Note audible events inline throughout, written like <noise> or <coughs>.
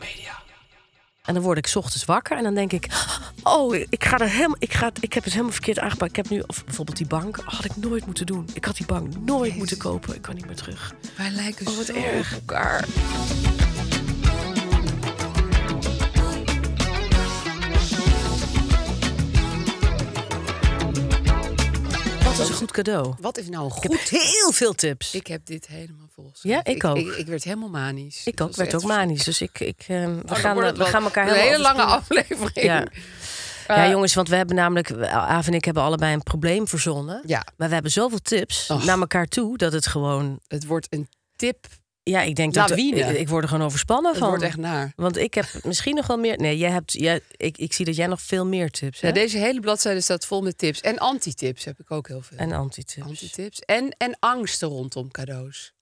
Media. En dan word ik ochtends wakker en dan denk ik... Oh, ik, ga er helemaal, ik, ga, ik heb het helemaal verkeerd aangepakt. Ik heb nu of bijvoorbeeld die bank. had ik nooit moeten doen. Ik had die bank nooit moeten kopen. Ik kan niet meer terug. Wij lijken oh, zo erg. op elkaar. goed cadeau. Wat is nou een goed? Ik heb heel veel tips. Ik heb dit helemaal volgens. Ja, ik, ik ook. Ik, werd helemaal manisch. Ik ook, werd ook manisch. Dus ik, ik, eh, we, oh, gaan, eh, we gaan elkaar Een hele lange aflevering. Ja. ja, jongens, want we hebben namelijk, Aaf en ik hebben allebei een probleem verzonnen. Ja. Maar we hebben zoveel tips naar elkaar toe dat het gewoon. Het wordt een tip ja, ik denk dat ik, ik word er gewoon overspannen van. Het wordt echt naar. Want ik heb misschien nog wel meer. Nee, jij hebt, jij, ik, ik zie dat jij nog veel meer tips hebt. Ja, deze hele bladzijde staat vol met tips. En anti-tips heb ik ook heel veel. En anti-tips. En, en angsten rondom cadeaus.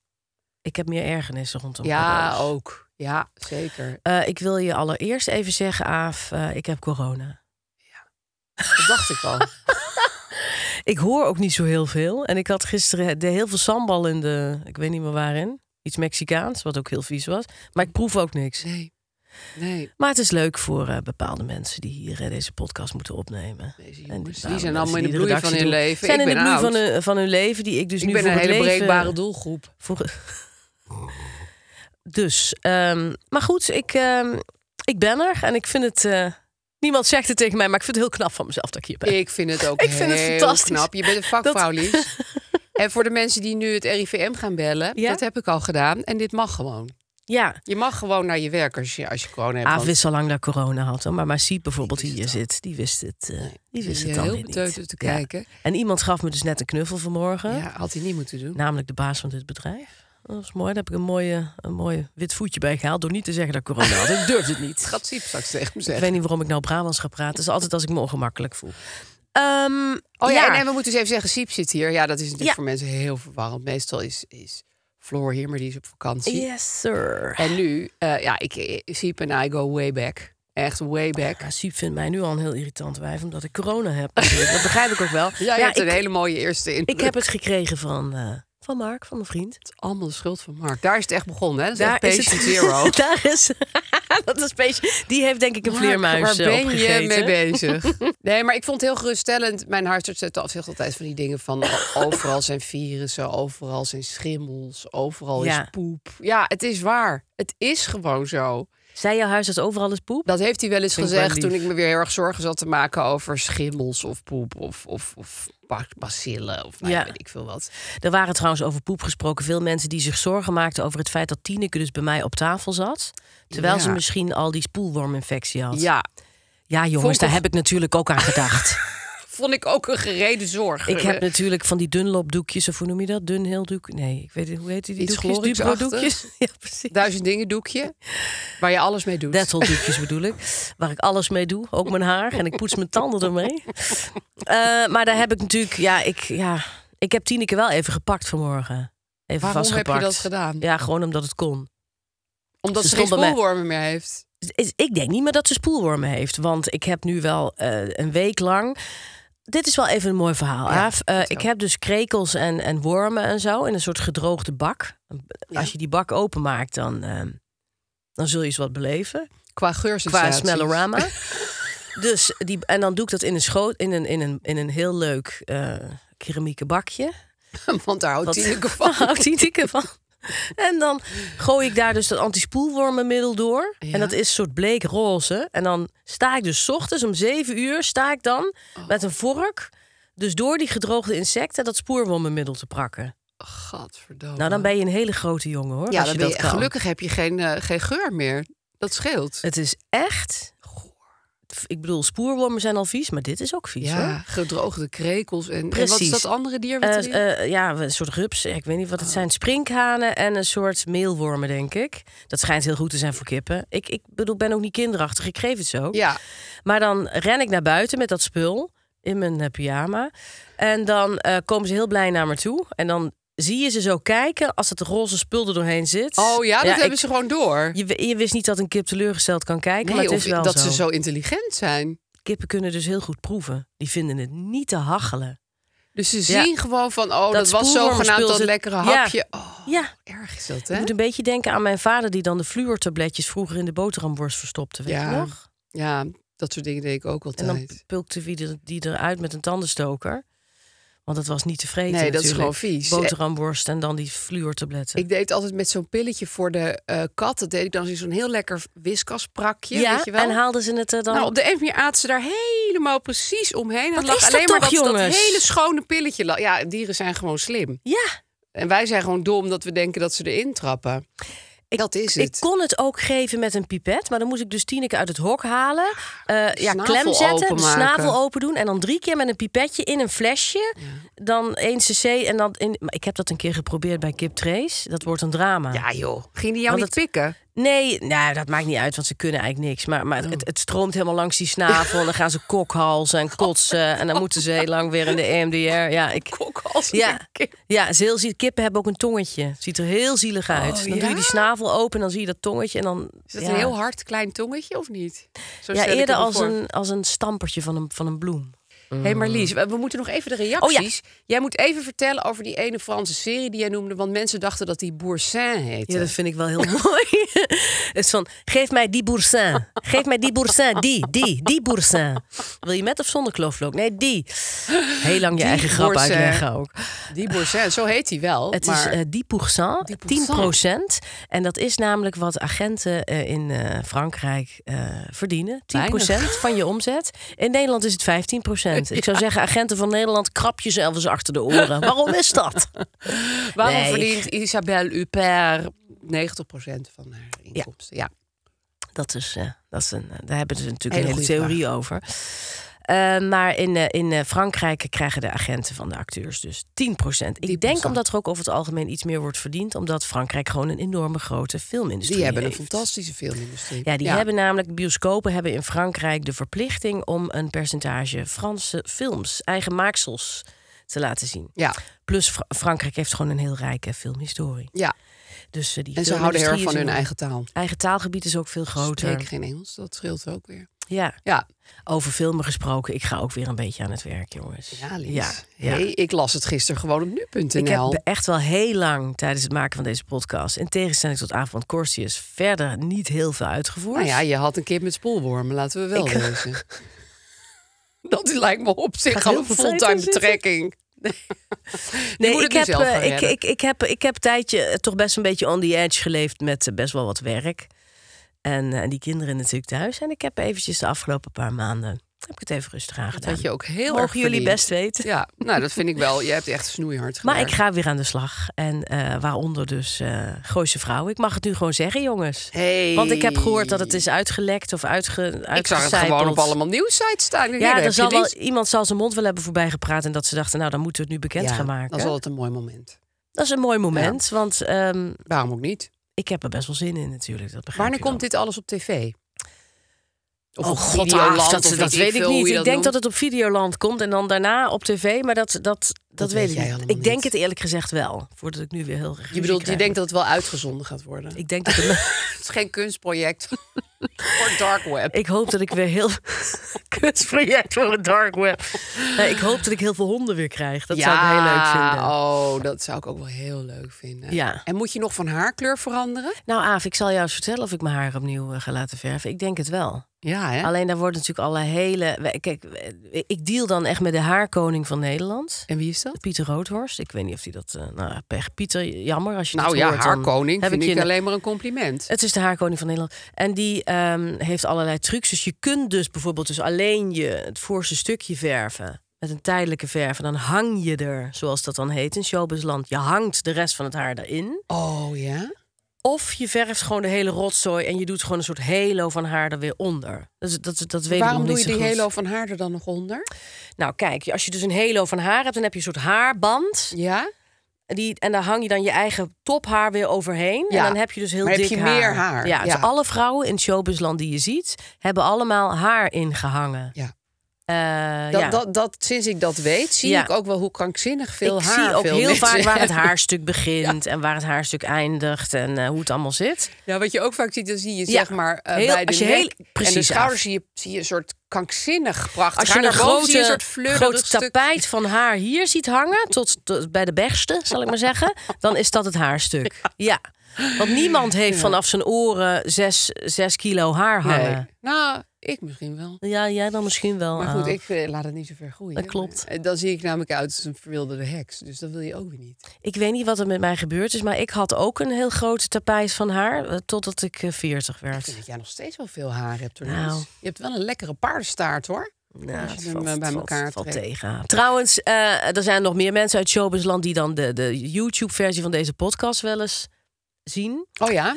Ik heb meer ergernissen rondom cadeaus. Ja, ook. Ja, zeker. Eh, ik wil je allereerst even zeggen, Aaf, eh, ik heb corona. Ja, dat dacht ik al. <laughs> ik hoor ook niet zo heel veel. En ik had gisteren de heel veel sambal in de... Ik weet niet meer waarin. Iets Mexicaans, wat ook heel vies was. Maar ik proef ook niks. Nee. Nee. Maar het is leuk voor eh, bepaalde mensen die hier eh, deze podcast moeten opnemen. Deze en die, zijn allemaal in de bloei van hun leven. Zijn ik in de bloei van hun, van hun, leven die ik dus nu ben voor een hele leven, breekbare doelgroep. Voor, dus, ehm, maar goed, ik, ehm, ik ben er en ik vind het. Eh, niemand zegt het tegen mij, maar ik vind het heel knap van mezelf dat ik hier ben. Ik vind het ook <laughs> ik heel het fantastisch. knap. Je bent een vakvrouw, Lies. <laughs> En voor de mensen die nu het RIVM gaan bellen, dat heb ik al gedaan. En dit mag gewoon. Ja. Je mag gewoon naar je werk als je, corona hebt. Aaf ah, wist al lang dat corona had. maar Maar zie bijvoorbeeld, hier zit, die wist het, eh, die wist het al heel beteuterd te kijken. En iemand gaf me dus net een knuffel vanmorgen. Ja, had hij niet moeten doen. Namelijk de baas van dit bedrijf. Dat was mooi. Daar heb ik een mooie, een mooie wit voetje bij gehaald. Door niet te zeggen dat corona had. Ik durf het niet. <laughs> Gaat ziep, straks me zeggen. Ik weet niet waarom ik nou Brabants ga praten. dat is altijd als ik me ongemakkelijk voel. Ehm, oh ja, En, we moeten dus even zeggen, Siep zit hier. Ja, dat is natuurlijk voor mensen heel verwarrend. Meestal is, is Floor hier, maar die is op vakantie. Yes, sir. En nu, eh, ja, ik, Siep en I go way back. Echt way oh back. Ja, Siep vindt mij nu al een heel irritant wijf, omdat ik corona heb. dat begrijp ik ook wel. <laughs> Ja, je hebt een hele mooie eerste indruk. Ik heb het gekregen van... Eh, van Mark, van mijn vriend. Het is allemaal de schuld van Mark. Daar is het echt begonnen, hè? Dat is daar is het, zero. <laughs> daar is... <laughs> dat is patient... Die heeft denk ik een Mark, vleermuis Waar eh, ben je mee <laughs> bezig? nee, maar ik vond het heel geruststellend. Mijn af zette altijd van die dingen van... overal zijn virussen, overal zijn schimmels, overal ja. is poep. Ja, het is waar. Het is gewoon zo. Zei huis dat overal is poep? Dat heeft hij wel eens gezegd toen ik me weer heel erg zorgen zat te maken over schimmels of poep of, of, of bacillen of nou, ja. weet ik veel wat. Er waren trouwens over poep gesproken veel mensen die zich zorgen maakten over het feit dat Tineke dus bij mij op tafel zat. Terwijl ze misschien al die spoelworminfectie had. Ja. Ja jongens, daar heb ik natuurlijk ook aan gedacht. <laughs> vond ik ook een gereden zorg. Ik heb eh, natuurlijk van die dunlopdoekjes. of hoe noem je dat? Dunheeldoek? Nee, ik weet niet, hoe heet die, die doekjes? doekjes? <laughs> Ja, precies. Duizend dingen doekje, waar je alles mee doet. Dettel doekjes bedoel ik, waar ik alles mee doe. Ook mijn haar en ik poets mijn tanden ermee. Eh, maar daar heb ik natuurlijk, ja, ik, ja, ik heb Tineke wel even gepakt vanmorgen. Even Waarom heb je dat gedaan? Ja, gewoon omdat het kon. Omdat ze, geen spoelwormen meer heeft? Ik denk niet meer dat ze spoelwormen heeft. Want ik heb nu wel eh, een week lang dit is wel even een mooi verhaal. Eh, ik heb dus krekels en, en wormen en zo in een soort gedroogde bak. Als je die bak openmaakt, dan, ehm, dan zul je eens wat beleven. Qua geur, Qua smellorama. <laughs> dus die, en dan doe ik dat in een, schoot, in een, in een, in een heel leuk uh, keramieke bakje. <laughs> Want daar houdt hij <laughs> van. houdt hij van. <laughs> En dan gooi ik daar dus dat antispoelwormenmiddel door. En dat is een soort roze En dan sta ik dus ochtends om zeven uur, sta ik dan oh. met een vork... dus door die gedroogde insecten dat spoorwormenmiddel te prakken. Gadverdamme. Nou, dan ben je een hele grote jongen, hoor. Ja, gelukkig heb je geen, eh, geen geur meer. Dat scheelt. Het is echt ik bedoel, spoorwormen zijn al vies, maar dit is ook vies. Ja, gedroogde krekels. En, Precies. wat is dat andere dier? Wat uh, uh, ja, een soort rups. Ik weet niet wat het oh. zijn. Sprinkhanen en een soort meelwormen, denk ik. Dat schijnt heel goed te zijn voor kippen. Ik, ik bedoel, ben ook niet kinderachtig. Ik geef het zo. Ja. Maar dan ren ik naar buiten met dat spul in mijn eh, pyjama. En dan eh, komen ze heel blij naar me toe. En dan zie je ze zo kijken als het roze spul er doorheen zit. Oh ja, dat hebben ze gewoon door. Je, je, wist niet dat een kip teleurgesteld kan kijken, maar het is wel dat ze zo intelligent zijn. Kippen kunnen dus heel goed proeven. Die vinden het niet te hachelen. Dus ze zien gewoon van, oh, dat, dat was zogenaamd dat lekkere hapje. Ja. Oh, ja. erg hè? Je moet een beetje denken aan mijn vader... die dan de fluortabletjes vroeger in de boterhamworst verstopte, weet ja. je nog? Ja, dat soort dingen deed ik ook altijd. En dan pulkte wie die eruit met een tandenstoker. Want het was niet tevreden. Nee, natuurlijk. dat is gewoon vies. Boterhamborst en dan die fluortabletten. Ik deed altijd met zo'n pilletje voor de uh, kat. Dat deed ik dan in zo'n heel lekker wiskasprakje. Ja, weet je wel. en haalden ze het uh, dan? Nou, op de een manier aten ze daar helemaal precies omheen. Wat lag is alleen maar toch, dat, dat, hele schone pilletje. Ja, dieren zijn gewoon slim. Ja. En wij zijn gewoon dom dat we denken dat ze erin trappen. Ik, dat is het. Ik kon het ook geven met een pipet, maar dan moest ik dus keer uit het hok halen. Eh, ja, klem zetten, de snavel open doen. En dan drie keer met een pipetje in een flesje. Dan 1 cc en dan... In, maar ik heb dat een keer geprobeerd bij Kip Trace. Dat wordt een drama. Ja joh, ging die jou niet pikken? Nee, nou, dat maakt niet uit, want ze kunnen eigenlijk niks. Maar, maar het, oh. het stroomt helemaal langs die snavel. En dan gaan ze <laughs> kokhalzen en kotsen. Oh en dan moeten ze heel lang weer in de EMDR. Ja, ik, kokhalzen? Ja, ja kippen hebben ook een tongetje. ziet er heel zielig oh, uit. dan doe je die snavel open en dan zie je dat tongetje. En dan, is dat een heel hard klein tongetje of niet? Zo ja, eerder als een, als een stampertje van een, van een bloem. Hé hey mm. Marlies, we moeten nog even de oh reacties. Jij moet even vertellen over die ene Franse serie die jij noemde. Want mensen dachten dat die Boursin heette. Ja, dat vind ik wel heel <laughs> mooi. <laughs> Het is van, geef mij die Boursin. Geef mij die Boursin. Die, die, die Boursin. Wil je met of zonder kloofvlok? Nee, die. Heel lang je die eigen grap uitleggen ook. Die Boursin, zo heet hij wel. Het is eh, die Boursin, 10 En dat is namelijk wat agenten eh, in eh, Frankrijk verdienen. 10 van je omzet. In Nederland is het 15 ik zou zeggen, agenten van Nederland, krap jezelf eens achter de oren. Waarom is dat? <laughs> Waarom verdient Isabelle Huppert 90% van haar inkomsten? Ja. Dat is, eh, dat is een, eh, daar hebben ze natuurlijk een hele theorie over. Eh, maar in, eh, in eh, Frankrijk krijgen de agenten van de acteurs dus 10%. Ik denk omdat er ook over het algemeen iets meer wordt verdiend. Omdat Frankrijk gewoon een enorme grote filmindustrie heeft. Die hebben een fantastische filmindustrie. Ja, die hebben namelijk, bioscopen hebben in Frankrijk de verplichting om een percentage Franse films, eigen maaksels te laten zien. Ja. Plus Frankrijk heeft gewoon een heel rijke filmhistorie. Ja. Dus, die en ze houden heel erg van hun eigen taal. Eigen taalgebied is ook veel groter. Zeker geen Engels, dat scheelt ook weer. Ja. ja. Over filmen gesproken, ik ga ook weer een beetje aan het werk, jongens. Ja, Ja, ik las het gisteren gewoon op nu.nl. Ik heb echt wel heel lang tijdens het maken van deze podcast... in tegenstelling tot Avond Corsius verder niet heel veel uitgevoerd. Nou ja, je had een keer met spoelwormen, laten we wel ik... lezen. <laughs> Dat lijkt me op zich al een fulltime betrekking. <laughs> Nee, nee ik, heb, eh, ik, ik, ik, heb, ik heb een tijdje eh, toch best een beetje on the edge geleefd met eh, best wel wat werk. En eh, die kinderen natuurlijk thuis. En ik heb eventjes de afgelopen paar maanden heb ik het even rustig aangedaan. Dat je ook heel Mogen erg jullie best weten. Ja, nou dat vind ik wel. Je hebt echt snoeihard gewerkt. Maar ik ga weer aan de slag. En eh, waaronder dus uh, eh, Vrouw. Ik mag het nu gewoon zeggen, jongens. Hey. Want ik heb gehoord dat het is uitgelekt of uitge Ik zag het gewoon op allemaal nieuwsites staan. Ja, er wel, iemand zal zijn mond wel hebben voorbij gepraat... en dat ze dachten, nou dan moeten we het nu bekend ja, gaan maken. dan zal het een mooi moment. Dat is een mooi moment, want... Ehm, Waarom ook niet? ik heb er best wel zin in natuurlijk. Dat Wanneer komt dit alles op tv? Of oh, god, dat, dat weet ik niet. Ik denk dat het op Videoland komt en dan daarna op tv. Maar dat, dat dat, weet, jij ik Ik denk het eerlijk gezegd wel. Voordat ik nu weer heel Je bedoelt, je denkt dat het wel uitgezonden gaat worden? Ik denk dat het. <laughs> is geen kunstproject. <laughs> voor dark web. Ik hoop dat ik weer heel. <laughs> kunstproject voor het dark web. Nee, ik hoop dat ik heel veel honden weer krijg. Dat zou ik heel leuk vinden. Oh, dat zou ik ook wel heel leuk vinden. Ja. En moet je nog van haarkleur veranderen? Nou, Aaf, ik zal jou vertellen of ik mijn haar opnieuw eh, ga laten verven. Ik denk het wel. Ja, hè? Alleen daar wordt natuurlijk alle hele. Kijk, ik deal dan echt met de haarkoning van Nederland. En wie is dat? Pieter Roodhorst. Ik weet niet of hij dat... Eh, nou, pech. Pieter, jammer als je Nou ja, hoort, haar koning heb vind ik, je alleen maar een compliment. Het is de haarkoning van Nederland. En die ehm, heeft allerlei trucs. Dus je kunt dus bijvoorbeeld dus alleen je het voorste stukje verven met een tijdelijke verf. En dan hang je er, zoals dat dan heet in showbizland. Je hangt de rest van het haar erin. Oh ja? Of je verft gewoon de hele rotzooi en je doet gewoon een soort halo van haar er weer onder. dat, dat weet Waarom doe je die halo van haar er dan nog onder? Nou, kijk, als je dus een halo van haar hebt, dan heb je een soort haarband. Ja. Die, en daar hang je dan je eigen tophaar weer overheen. En dan heb je dus heel dik heb je meer haar. Ja, dus ja. alle vrouwen in showbizland die je ziet, hebben allemaal haar ingehangen. Ja. Eh, ja. dat, dat, sinds ik dat weet, zie ik ook wel hoe krankzinnig veel haar. Ik zie ook heel vaak waar het haarstuk <laughs> begint en waar het haarstuk eindigt en eh, hoe het allemaal zit. Ja, wat je ook vaak ziet, dan zie je zeg maar eh, bij de, als je nek precies en de schouders zie je, zie je, een soort krankzinnig prachtig. Als je haar een soort groot tapijt van haar hier ziet hangen, tot, tot bij de bergste, zal ik maar zeggen, dan is dat het haarstuk. <laughs> Ja. Want niemand heeft vanaf zijn oren zes, zes kilo haar hangen. Nee. Nou, ik misschien wel. Ja, jij dan misschien wel. Maar goed, ik eh, laat het niet zo ver groeien. Dat klopt. En eh, dan zie ik namelijk uit als een verwilderde heks. Dus dat wil je ook weer niet. Ik weet niet wat er met mij gebeurd is, maar ik had ook een heel groot tapijt van haar eh, totdat ik 40 werd. Ik vind dat jij nog steeds wel veel haar hebt. Nou. Je hebt wel een lekkere paardenstaart hoor. Nou, als je valt, hem bij tegen. Trouwens, er zijn nog meer mensen uit showbizland die dan de, de YouTube-versie van deze podcast wel eens zien. Oh ja.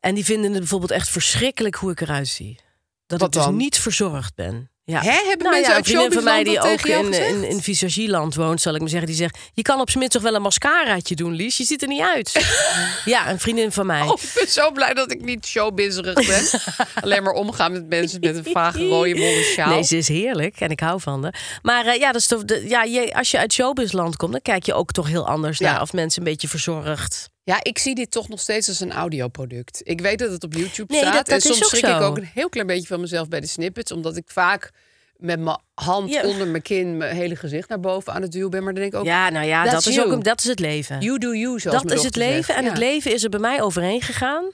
En die vinden het bijvoorbeeld echt verschrikkelijk hoe ik eruit zie. Dat ik dus niet verzorgd ben. Ja. Hè, hebben nou mensen ja, Een vriendin van mij die ook in, in, in visagieland woont, zal ik maar zeggen, die zegt: Je kan op z'n minst toch wel een mascaraatje doen, Lies. Je ziet er niet uit. <laughs> ja, een vriendin van mij. Oh, ik ben zo blij dat ik niet showbizzerig ben. <laughs> Alleen maar omgaan met mensen met een vage rode wollen sjaal. Nee, is heerlijk en ik hou van haar. Maar eh, ja, dat is toch, de, ja, je, als je uit showbizland komt, dan kijk je ook toch heel anders naar of mensen een beetje verzorgd ja, ik zie dit toch nog steeds als een audioproduct. Ik weet dat het op YouTube staat. en soms schrik ik ook een heel klein beetje van mezelf bij de snippets. Omdat ik vaak met mijn hand onder mijn kin mijn hele gezicht naar boven aan het duwen ben. Maar dan denk ik ook... Ja, nou ja, dat is, ook, dat is het leven. You do you, zo. Dat is het leven. En het leven is er bij mij overheen gegaan.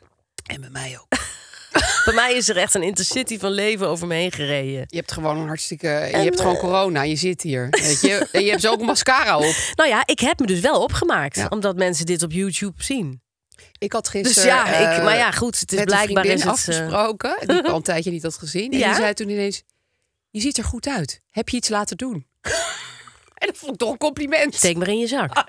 En bij mij ook. <laughs> <laughs> Bij mij is er echt een intercity van leven over me heen gereden. Je hebt gewoon een hartstikke. je hebt gewoon eh, corona. Je zit hier. Weet je, en je hebt zo ook mascara op. <laughs> Nou ja, ik heb me dus wel opgemaakt. Omdat mensen dit op YouTube zien. Ik had dus gisteren. Dus ja, ik, eh, maar ja, goed. Het is blijkbaar is het, eh, afgesproken. Uh... ik al een <laughs> tijdje niet had gezien. En ja? die zei toen ineens: Je ziet er goed uit. Heb je iets laten doen? En dat vond ik toch een compliment. Steek maar in je zak. Ah,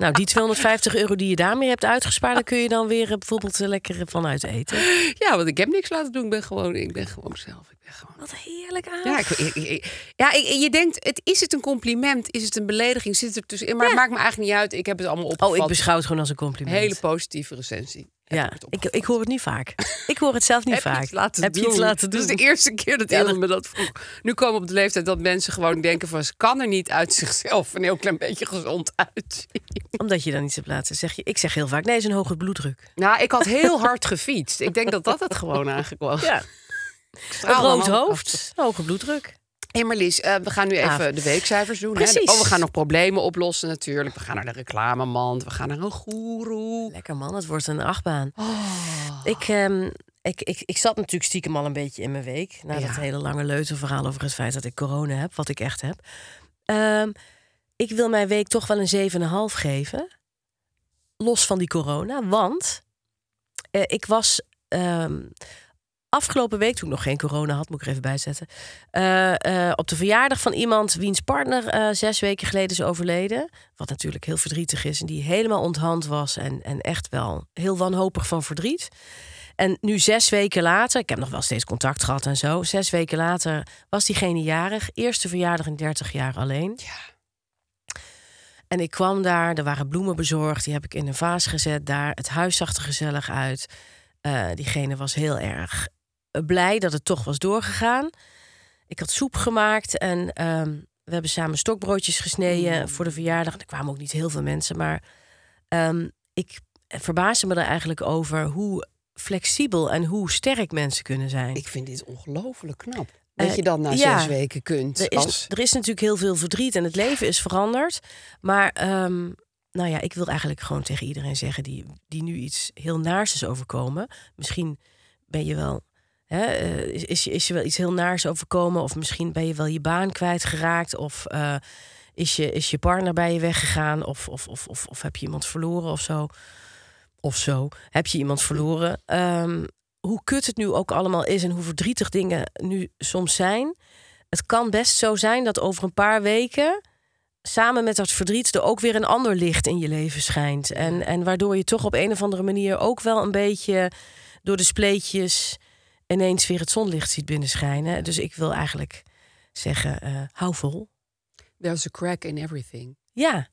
nou, die 250 euro die je daarmee hebt uitgespaard, daar kun je dan weer eh, bijvoorbeeld eh, lekker eh, vanuit eten. Ja, want ik heb niks laten doen. Ik ben gewoon, ik ben gewoon zelf. Ik ben gewoon... Wat heerlijk aan. Ja, ik, ja je denkt, het, is het een compliment? Is het een belediging? Zit er tussen? Maar het maakt me eigenlijk niet uit. Ik heb het allemaal opgevat. Oh, ik beschouw het gewoon als een compliment. Hele positieve recensie ja, ik, ik, hoor het niet vaak. Ik hoor het zelf niet vaak. Heb je, iets laten doen? Dat is de eerste keer dat iemand me dat vroeg. Nu komen we op de leeftijd dat mensen gewoon denken van... ze kan er niet uit zichzelf een heel klein beetje gezond uitzien. Omdat je dan iets hebt laten zeg je, Ik zeg heel vaak, nee, is een hoge bloeddruk. Nou, ik had heel hard gefietst. Ik denk dat dat het gewoon eigenlijk was. Ja. Een rood hoofd, hoge bloeddruk hey Marlies, eh, we gaan nu even de weekcijfers doen. Precies. Hè? Oh, we gaan nog problemen oplossen natuurlijk. We gaan naar de reclamemand, we gaan naar een goeroe. Lekker man, het wordt een achtbaan. Oh. Ik, ehm, ik, ik, ik zat natuurlijk stiekem al een beetje in mijn week. Na dat hele lange leutenverhaal over het feit dat ik corona heb, wat ik echt heb. Ehm, ik wil mijn week toch wel een 7,5 geven. Los van die corona, want eh, ik was... Ehm, afgelopen week, toen ik nog geen corona had, moet ik er even bijzetten. Eh, eh, op de verjaardag van iemand wiens partner eh, zes weken geleden is overleden. Wat natuurlijk heel verdrietig is en die helemaal onthand was en, en echt wel heel wanhopig van verdriet. En nu zes weken later, ik heb nog wel steeds contact gehad en zo. Zes weken later was diegene jarig. Eerste verjaardag in 30 jaar alleen. Ja. En ik kwam daar, er waren bloemen bezorgd. Die heb ik in een vaas gezet daar. Het huis zag er gezellig uit. diegene was heel erg eh, blij dat het toch was doorgegaan. Ik had soep gemaakt en ehm, we hebben samen stokbroodjes gesneden mm. voor de verjaardag. Er kwamen ook niet heel veel mensen, maar ehm, ik verbaasde me er eigenlijk over hoe flexibel en hoe sterk mensen kunnen zijn. Ik vind dit ongelooflijk knap. Eh, dat je dan na zes weken kunt. Er is, er is natuurlijk heel veel verdriet en het leven is veranderd. Maar ehm, nou ja, ik wil eigenlijk gewoon tegen iedereen zeggen die, die nu iets heel naars is overkomen. Misschien ben je wel Hè, eh, is, is, je wel iets heel naars overkomen? Of misschien ben je wel je baan kwijtgeraakt? Of eh, is, je, is je partner bij je weggegaan? Of, of, of, of, of heb je iemand verloren of zo? Of zo, heb je iemand verloren? Ehm, hoe kut het nu ook allemaal is en hoe verdrietig dingen nu soms zijn. Het kan best zo zijn dat over een paar weken samen met dat verdriet er ook weer een ander licht in je leven schijnt. En, en waardoor je toch op een of andere manier ook wel een beetje door de spleetjes ineens weer het zonlicht ziet binnenschijnen. Dus ik wil eigenlijk zeggen, eh, hou vol. There's a crack in everything. Ja.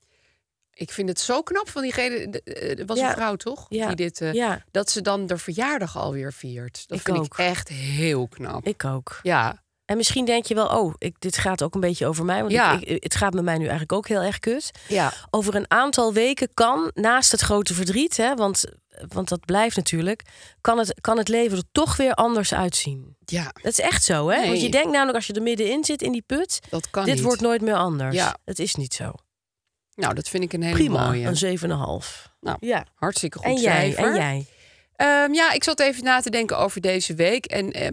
Ik vind het zo knap van diegene. Het eh, was een vrouw, toch? Ja. Die dit, eh, ja. Dat ze dan de verjaardag alweer viert. Dat vind ik echt heel knap. Ik ook. Ja. En misschien denk je wel, oh, dit gaat ook een beetje over mij. Want ja. ik, het gaat met mij nu eigenlijk ook heel erg kut. Ja. Over een aantal weken kan, naast het grote verdriet, hè, want, want dat blijft natuurlijk, kan het, kan het leven er toch weer anders uitzien. Ja. Dat is echt zo, hè? Want je denkt namelijk als je er middenin zit in die put, dat kan dit wordt nooit meer anders. Ja. Het is niet zo. Nou, dat vind ik een hele Prima, mooie. een 7,5. Nou, ja. hartstikke goed en jij, En jij? Ehm, ja, ik zat even na te denken over deze week. En eh,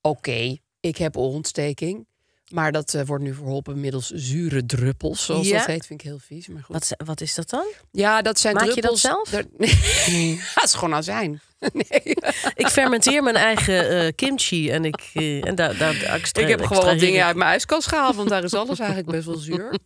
oké, ik heb oorontsteking. Maar dat eh, wordt nu verholpen middels zure druppels, zoals dat heet. Vind ik heel vies, maar goed. Wat, wat is dat dan? Ja, dat zijn Maak druppels. Maak je dat zelf? Daar... <laughs> <laughs> dat is gewoon azijn. <laughs> Nee. ik fermenteer mijn eigen eh, kimchi en ik, eh, en daar daar ik heb gewoon wat dingen uit mijn ijskast gehaald, want daar is alles eigenlijk best wel zuur.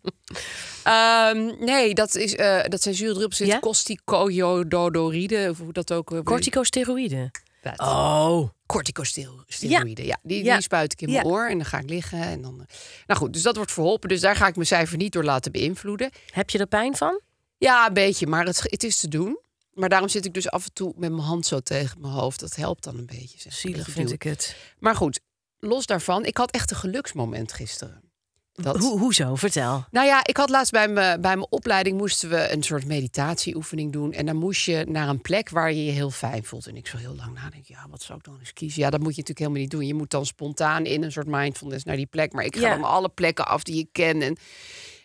Ehm, nee, dat, is, dat zijn zuurdruppels. druppels. Ja? Corticosteroïden, of hoe dat ook... Corticosteroïden? Oh corticosteroïden. Ja. ja. die, ja. die spuit ik in mijn oor en dan ga ik liggen. En dan, eh, nou goed, dus dat wordt verholpen. Dus daar ga ik mijn cijfer niet door laten beïnvloeden. Heb je er pijn van? Ja, een beetje, maar het, het is te doen. Maar daarom zit ik dus af en toe met mijn hand zo tegen mijn hoofd. Dat helpt dan een beetje. Zielig vind ik het. Maar goed, los daarvan, ik had echt een geluksmoment gisteren. Hoe, hoezo? Vertel. Nou ja, ik had laatst bij, me, bij mijn opleiding moesten we een soort meditatieoefening doen. En dan moest je naar een plek waar je je heel fijn voelt. En ik zo heel lang nadenken, ja, wat zou ik dan eens kiezen? Ja, dat moet je natuurlijk helemaal niet doen. Je moet dan spontaan in een soort mindfulness naar die plek. Maar ik ga ja. dan alle plekken af die ik ken. En...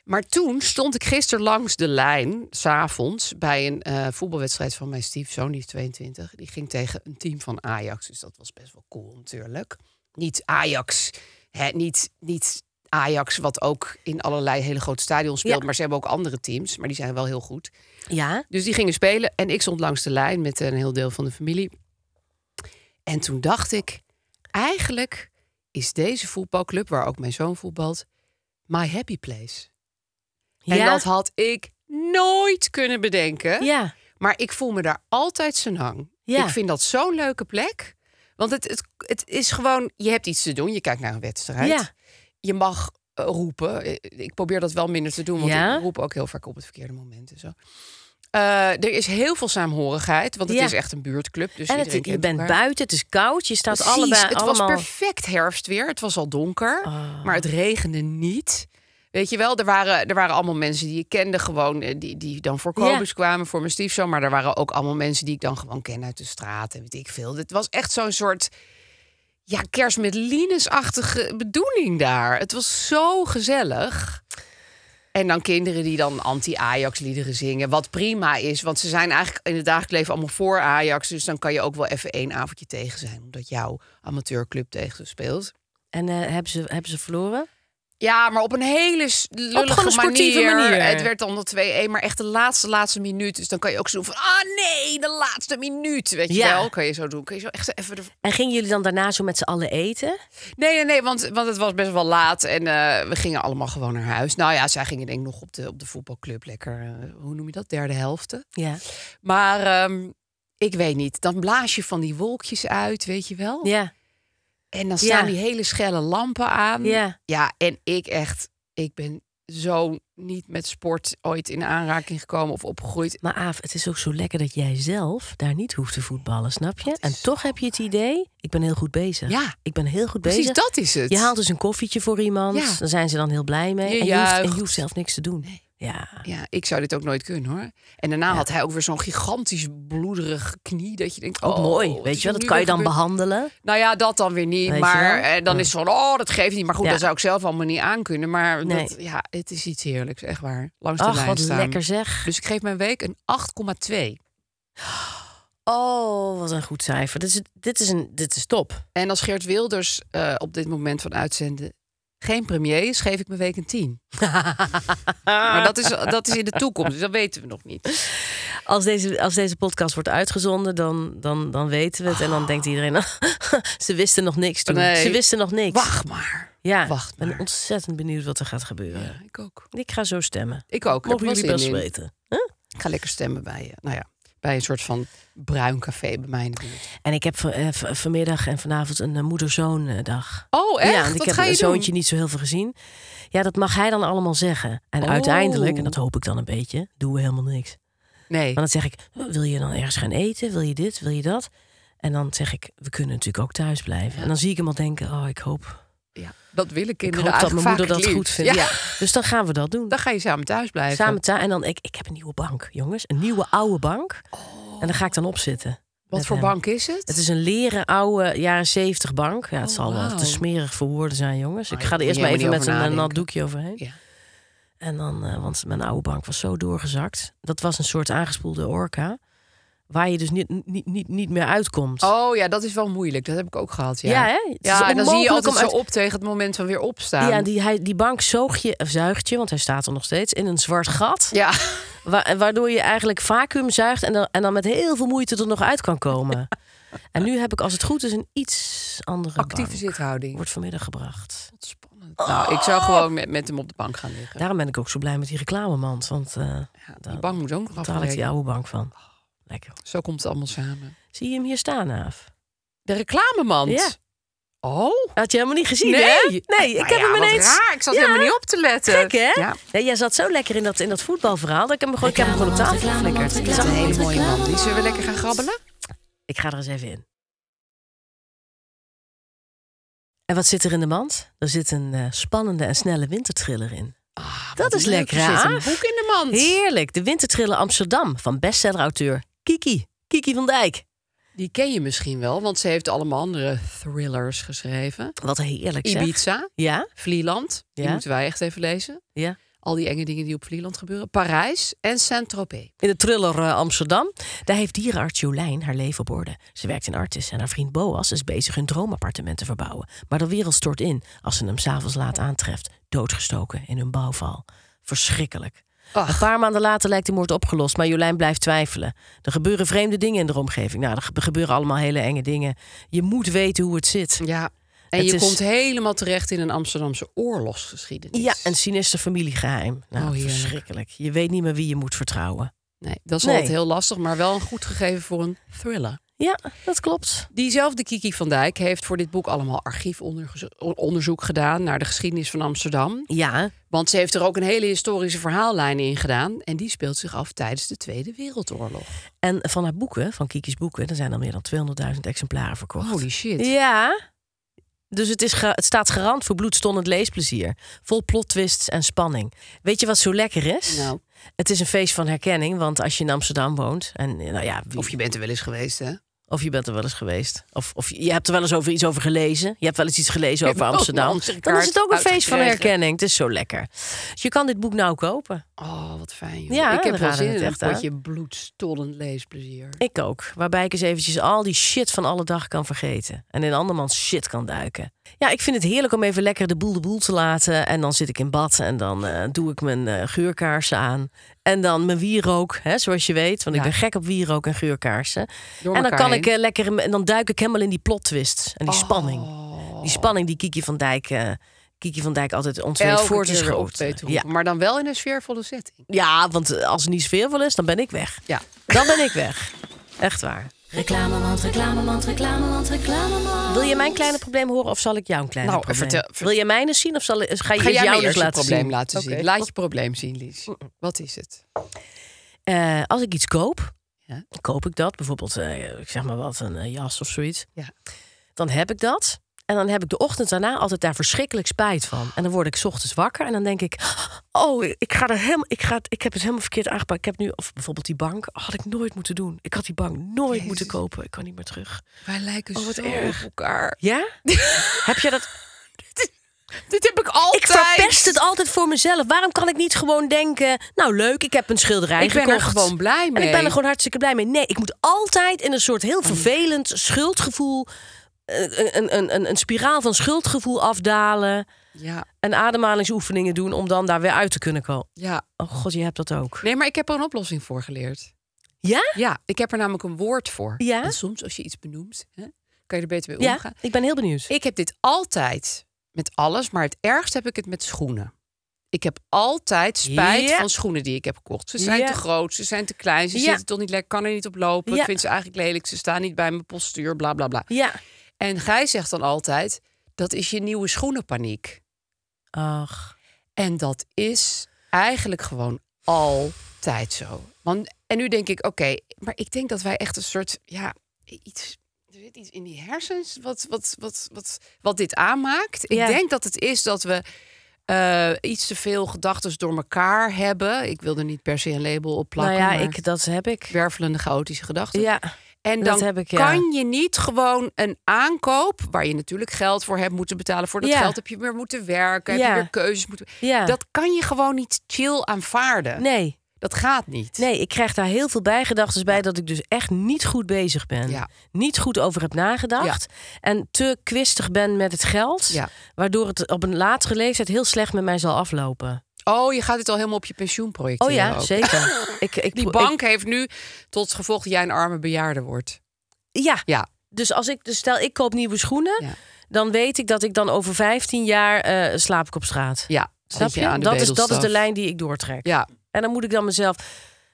Maar toen stond ik gisteren langs de lijn, s'avonds, bij een eh, voetbalwedstrijd van mijn stiefzoon, die 22. Die ging tegen een team van Ajax. Dus dat was best wel cool natuurlijk. Niet Ajax, niet, niet Ajax, wat ook in allerlei hele grote stadions speelt. Maar ze hebben ook andere teams, maar die zijn wel heel goed. Ja. Dus die gingen spelen en ik stond langs de lijn met een heel deel van de familie. En toen dacht ik, eigenlijk is deze voetbalclub, waar ook mijn zoon voetbalt, my happy place. Ja. En dat had ik nooit kunnen bedenken. Ja. Maar ik voel me daar altijd zijn hang. Ja. Ik vind dat zo'n leuke plek. Want het, het, het is gewoon, je hebt iets te doen. Je kijkt naar een wedstrijd. Ja je mag eh, roepen. Eh, eh, ik probeer dat wel minder te doen, want ja? ik roep ook heel vaak op het verkeerde moment en zo. er is heel veel saamhorigheid, want het is echt een buurtclub. Dus en het, je bent buiten, het is koud, je staat Precies, allebei Het was perfect herfstweer, het was al donker, oh. maar het regende niet. Weet je wel, er waren, er waren allemaal mensen die ik kende gewoon, die, die dan voor Kobus kwamen, voor mijn stiefzoon. Maar er waren ook allemaal mensen die ik dan gewoon ken uit de straat en weet ik veel. Het was echt zo'n soort ja, kerst met Linus-achtige bedoeling daar. Het was zo gezellig. En dan kinderen die dan anti-Ajax-liederen zingen. Wat prima is, want ze zijn eigenlijk in het dagelijks leven allemaal voor Ajax. Dus dan kan je ook wel even één avondje tegen zijn. Omdat jouw amateurclub tegen ze speelt. En eh, hebben, ze, hebben ze verloren? Ja, maar op een hele lullige sportieve manier. Het werd dan de 2-1, maar echt de laatste, laatste minuut. Dus dan kan je ook zo doen van, ah nee, de laatste minuut. Weet je wel, kan je zo doen. Kan je zo echt even de... En gingen jullie dan daarna zo met z'n allen eten? Nee, nee, nee, want, want het was best wel laat. En eh, we gingen allemaal gewoon naar huis. Nou ja, zij gingen denk ik nog op de, op de voetbalclub lekker, eh, hoe noem je dat, derde helft. Ja. Maar ehm, ik weet niet, dan blaas je van die wolkjes uit, weet je wel. Ja. En dan staan die hele schelle lampen aan. Ja. ja, en ik echt, ik ben zo niet met sport ooit in aanraking gekomen of opgegroeid. Maar Aaf, het is ook zo lekker dat jij zelf daar niet hoeft te voetballen, snap je? En toch heb je het idee, ik ben heel goed bezig. Ja. Ik ben heel goed bezig. Precies, dat is het. Je haalt dus een koffietje voor iemand, ja. daar zijn ze dan heel blij mee. en, je en, je hoeft, zelf niks te doen. Nee. Ja. ja, ik zou dit ook nooit kunnen hoor. En daarna had hij ook weer zo'n gigantisch bloederig knie. Dat je denkt, oh, mooi. Weet je wel, dat kan je dan behandelen. Nou ja, dat dan weer niet. maar eh, dan is zo'n van, oh, dat geeft niet. Maar goed, dat zou ik zelf allemaal niet aan kunnen. Maar dat, ja, het is iets heerlijks, echt waar. Langs de Ach, lijn wat staan. lekker zeg. Dus ik geef mijn week een 8,2. Oh, wat een goed cijfer. Dit is, dit is, een, dit is top. En als Geert Wilders eh, op dit moment van uitzenden geen premier, geef ik me week een tien. <laughs> maar dat is, dat is in de toekomst, dus dat weten we nog niet. Als deze, als deze podcast wordt uitgezonden, dan, dan, dan weten we het. En dan denkt ah. iedereen, <laughs> ze wisten nog niks toen. Ze wisten nog niks. Wacht maar. Ja, Wacht ben ontzettend benieuwd wat er gaat gebeuren. Ja, ik ook. Ik ga zo stemmen. Ik ook. Mogen jullie best weten. Ik ga lekker stemmen bij je. Nou ja bij een soort van bruin café bij mij in buurt. En ik heb van, eh, vanmiddag en vanavond een uh, moeder-zoon eh, dag. Oh, echt? Ja, ik heb mijn zoontje niet zo heel veel gezien. Ja, dat mag hij dan allemaal zeggen. En oh. uiteindelijk, en dat hoop ik dan een beetje, doen we helemaal niks. Nee. Want dan zeg ik, wil je dan ergens gaan eten? Wil je dit? Wil je dat? En dan zeg ik, we kunnen natuurlijk ook thuis blijven. En dan zie ik hem al denken, oh, ik hoop ja, dat wil ik hoop dat mijn moeder dat goed vindt. Ja. Dus dan gaan we dat doen. Dan ga je samen thuis blijven. Samen thuis. En dan, ik, ik heb een nieuwe bank, jongens. Een nieuwe oude bank. Oh. En daar ga ik dan op zitten. Wat voor bank is het? Het is een leren oude jaren zeventig bank. Ja, het oh, zal wel eh, te smerig voor woorden zijn, jongens. ik ga er eerst maar even met een nat doekje overheen. Ja. En dan, eh, want mijn oude bank was zo doorgezakt. Dat was een soort aangespoelde orka waar je dus niet, niet, niet, niet meer uitkomt. Oh ja, dat is wel moeilijk. Dat heb ik ook gehad. Ja, ja, hè? ja en dan zie je altijd uit... zo op tegen het moment van weer opstaan. Ja, die, hij, die bank zoog je, zuigt je, want hij staat er nog steeds, in een zwart gat. Ja. <laughs> waardoor je eigenlijk vacuüm zuigt en dan, en dan met heel veel moeite er nog uit kan komen. <laughs> En nu heb ik, als het goed is, een iets andere Actieve zithouding. Wordt vanmiddag gebracht. Wat spannend. Nou, ik zou oh! gewoon met, met hem op de bank gaan liggen. Daarom ben ik ook zo blij met die reclamemand. Want uh, die bank moet ook Waar heb ik die oude bank van. Oh. Zo komt het allemaal samen. Zie je hem hier staan, Aaf? De reclamemand? Ja. Oh. Had je helemaal niet gezien, nee. hè? Nee, ik ah, heb hem ineens... raar, ik zat helemaal niet op te letten. Gek, hè? Ja. jij zat zo lekker in dat, in dat voetbalverhaal... dat ik ik heb hem gewoon op tafel geflikkerd. Dat is een hele mooie man. Die zullen we lekker gaan grabbelen? Ik ga er eens even in. En wat zit er in de mand? Er zit een eh, spannende en snelle wintertriller in. Ah, dat is lekker, Er een boek in de mand. Heerlijk. De wintertriller Amsterdam van bestseller auteur. Kiki. Kiki van Dijk. Die ken je misschien wel, want ze heeft allemaal andere thrillers geschreven. Wat heerlijk zeg. Ibiza, ja? Vlieland, die ja? moeten wij echt even lezen. Ja. Al die enge dingen die op Vlieland gebeuren. Parijs en Saint-Tropez. In de thriller eh, Amsterdam, daar heeft dierenarts Jolijn haar leven op orde. Ze werkt in Artis en haar vriend Boas is bezig hun droomappartement te verbouwen. Maar de wereld stort in als ze hem s'avonds laat aantreft. Doodgestoken in hun bouwval. Verschrikkelijk. Een paar maanden later lijkt die moord opgelost, maar Jolijn blijft twijfelen. Er gebeuren vreemde dingen in de omgeving. Nou, er gebeuren allemaal hele enge dingen. Je moet weten hoe het zit. Ja. En je komt helemaal terecht in een Amsterdamse oorlogsgeschiedenis. Ja, een sinister familiegeheim. Nou, oh, verschrikkelijk. Je weet niet meer wie je moet vertrouwen. Nee, dat is altijd heel lastig, maar wel een goed gegeven voor een thriller. Ja, dat klopt. Diezelfde Kiki van Dijk heeft voor dit boek allemaal archiefonderzoek gedaan naar de geschiedenis van Amsterdam. Ja. Want ze heeft er ook een hele historische verhaallijn in gedaan. En die speelt zich af tijdens de Tweede Wereldoorlog. En van haar boeken, van Kiki's boeken, er zijn al meer dan 200.000 exemplaren verkocht. Holy shit. Ja. Dus het, is het staat garant voor bloedstollend leesplezier. Vol plot twists en spanning. Weet je wat zo lekker is? Nou. Het is een feest van herkenning, want als je in Amsterdam woont... En, nou ja, Of je bent er wel eens geweest, hè? Of je bent er wel eens geweest. Of, of je hebt er wel eens over iets over gelezen. Je hebt wel eens iets gelezen over Amsterdam. Dan is het ook een feest van herkenning. Het is zo lekker. Dus je kan dit boek nou kopen. Oh, wat fijn. Joh. Ja, ik heb wel zin in echt Dat je bloedstollend leesplezier. Ik ook. Waarbij ik eens eventjes al die shit van alle dag kan vergeten. En in andermans shit kan duiken. Ja, ik vind het heerlijk om even lekker de boel de boel te laten. En dan zit ik in bad en dan eh, doe ik mijn eh, geurkaarsen aan. En dan mijn wierook, hè, zoals je weet. Want ik ben gek op wierook en geurkaarsen. en dan kan ik eh, lekker. En dan duik ik helemaal in die plot twist. En die oh. spanning. Die spanning die Kiki van Dijk. Kiki van Dijk altijd ontzettend voor te schoten. Maar dan wel in een sfeervolle setting. Ja, want als het niet sfeervol is, dan ben ik weg. Ja. Dan ben ik weg. Echt waar. Reclamemand, reclamemand, reclamemand, reclamemand. Wil je mijn kleine probleem horen of zal ik jou een kleine nou, probleem? Vertel, Wil je mijne zien of zal, ga je, ga jij jouw dus probleem zien? laten zien? Laat je probleem zien, Lies. Wat is het? Eh, als ik iets koop, ja. koop ik dat. Bijvoorbeeld, eh, ik zeg maar wat, een eh, jas of zoiets. Ja. Dan heb ik dat. En dan heb ik de ochtend daarna altijd daar verschrikkelijk spijt van. En dan word ik ochtends wakker en dan denk ik: Oh, ik, ga er helemaal, ik, ga, ik heb het helemaal verkeerd aangepakt. Ik heb nu, of bijvoorbeeld die bank, oh, had ik nooit moeten doen. Ik had die bank nooit moeten kopen. Ik kan niet meer terug. Wij lijken oh, zo erg. op elkaar. Ja? <laughs> heb jij dat? Dit heb ik altijd. Ik verpest het altijd voor mezelf. Waarom kan ik niet gewoon denken... nou leuk, ik heb een schilderij ik gekocht. Ik ben er gewoon blij mee. ik ben er gewoon hartstikke blij mee. Nee, ik moet altijd in een soort heel mm. vervelend schuldgevoel eh, een, een, een, een spiraal van schuldgevoel afdalen. Ja. En ademhalingsoefeningen doen om dan daar weer uit te kunnen komen. Ja. Oh god, je hebt dat ook. Nee, maar ik heb er een oplossing voor geleerd. Ja? Ja, ik heb er namelijk een woord voor. Ja? En soms als je iets benoemt, hè, kan je er beter mee omgaan. Ja, ik ben heel benieuwd. Ik heb dit altijd met alles, maar het ergst heb ik het met schoenen. Ik heb altijd spijt van schoenen die ik heb gekocht. Ze zijn te groot, ze zijn te klein, ze zitten toch niet lekker, kan er niet op lopen. Ik vind ze eigenlijk lelijk, ze staan niet bij mijn postuur, bla bla bla. Ja. En Gij zegt dan altijd: dat is je nieuwe schoenenpaniek. Ach. En dat is eigenlijk gewoon altijd zo. Want, en nu denk ik: oké, maar ik denk dat wij echt een soort, ja, iets. Er zit iets in die hersens wat, wat, wat, wat, wat dit aanmaakt. Ik denk dat het is dat we eh, iets te veel gedachten door elkaar hebben. Ik wil er niet per se een label op plakken. Nou ja, ik, dat heb ik. Wervelende, chaotische gedachten. Ja. En dan kan je niet gewoon een aankoop, waar je natuurlijk geld voor hebt moeten betalen. Voor dat geld heb je meer moeten werken, heb je weer keuzes moeten. Dat kan je gewoon niet chill aanvaarden. Nee. Dat gaat niet. Nee, ik krijg daar heel veel bijgedachten bij dat ik dus echt niet goed bezig ben. Niet goed over heb nagedacht. En te kwistig ben met het geld. Waardoor het op een latere leeftijd heel slecht met mij zal aflopen. Oh, je gaat het al helemaal op je pensioen projecteren. Oh ja, zeker. <laughs> ik, ik, Die bank heeft nu tot gevolg dat jij een arme bejaarde wordt. Ja. ja. Dus als ik, dus stel ik koop nieuwe schoenen, dan weet ik dat ik dan over 15 jaar eh, slaap ik op straat. Ja. Snap je? Dat, is, dat is de lijn die ik doortrek. Ja. En dan moet ik dan mezelf.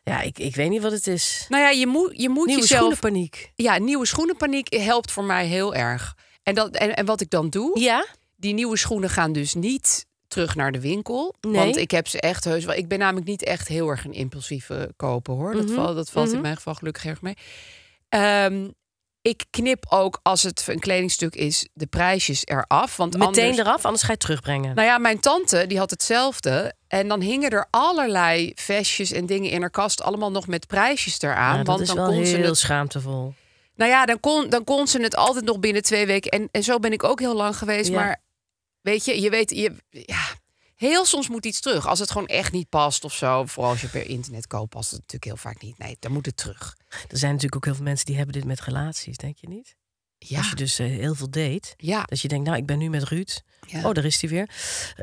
Ja, ik, ik weet niet wat het is. Nou ja, je moet, je moet nieuwe jezelf. schoenenpaniek. Ja, nieuwe schoenenpaniek helpt voor mij heel erg. En, dat, en, en wat ik dan doe. Ja. Die nieuwe schoenen gaan dus niet terug naar de winkel. Want ik heb ze echt heus wel. Ik ben namelijk niet echt heel erg een impulsieve koper hoor. Dat, mhm. valt, dat valt in mhm. mijn geval gelukkig erg mee. Ehm, ik knip ook als het een kledingstuk is, de prijsjes eraf. Want Meteen eraf, anders ga je terugbrengen. Nou ja, mijn tante die had hetzelfde. En dan hingen er allerlei vestjes en dingen in haar kast, allemaal nog met prijsjes eraan. want is dan wel kon heel ze heel schaamtevol. Nou ja, dan kon, dan kon ze het altijd nog binnen twee weken. En, en zo ben ik ook heel lang geweest. Maar Weet je, je weet, je, ja, heel soms moet iets terug. Als het gewoon echt niet past of zo. Vooral als je per internet koopt, past het natuurlijk heel vaak niet. Nee, dan moet het terug. Er zijn natuurlijk ook heel veel mensen die hebben dit met relaties, denk je niet? Ja. Als je dus eh, heel veel date. Ja. Dat je denkt, nou, ik ben nu met Ruud. Oh, daar is hij weer.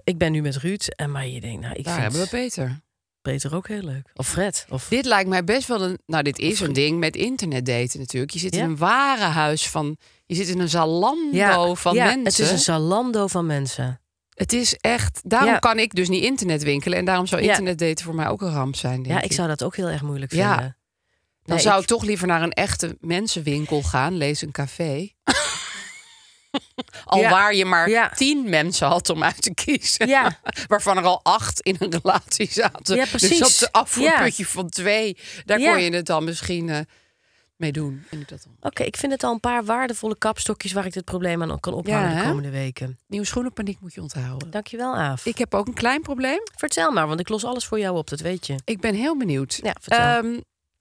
Ik ben nu met Ruud. En eh, maar je denkt, nou, ik daar hebben we Peter. Peter ook heel leuk. Of Fred. Of... Dit lijkt mij best wel een... Nou, dit is een ding met internet daten natuurlijk. Je zit in een ware huis van je zit in een zalando van ja, mensen. Het is een zalando van mensen. Het is echt. Daarom kan ik dus niet internet winkelen. En daarom zou internet daten voor mij ook een ramp zijn. Denk ja, ik. zou dat ook heel erg moeilijk vinden. Dan zou ik... toch liever naar een echte mensenwinkel gaan, lees een café. <laughs> Al waar je maar tien mensen had om uit te kiezen. <laughs> Waarvan er al acht in een relatie zaten. Dus op de afvoerputje van twee, daar kon je het dan misschien... Eh, mee doen. Oké, ik vind het al een paar waardevolle kapstokjes waar ik dit probleem aan kan ophangen de komende weken. Nieuwe schoenenpaniek moet je onthouden. Dankjewel, Aaf. Ik heb ook een klein probleem. Vertel maar, want ik los alles voor jou op, dat weet je. Ik ben heel benieuwd. Ja, vertel. Ehm,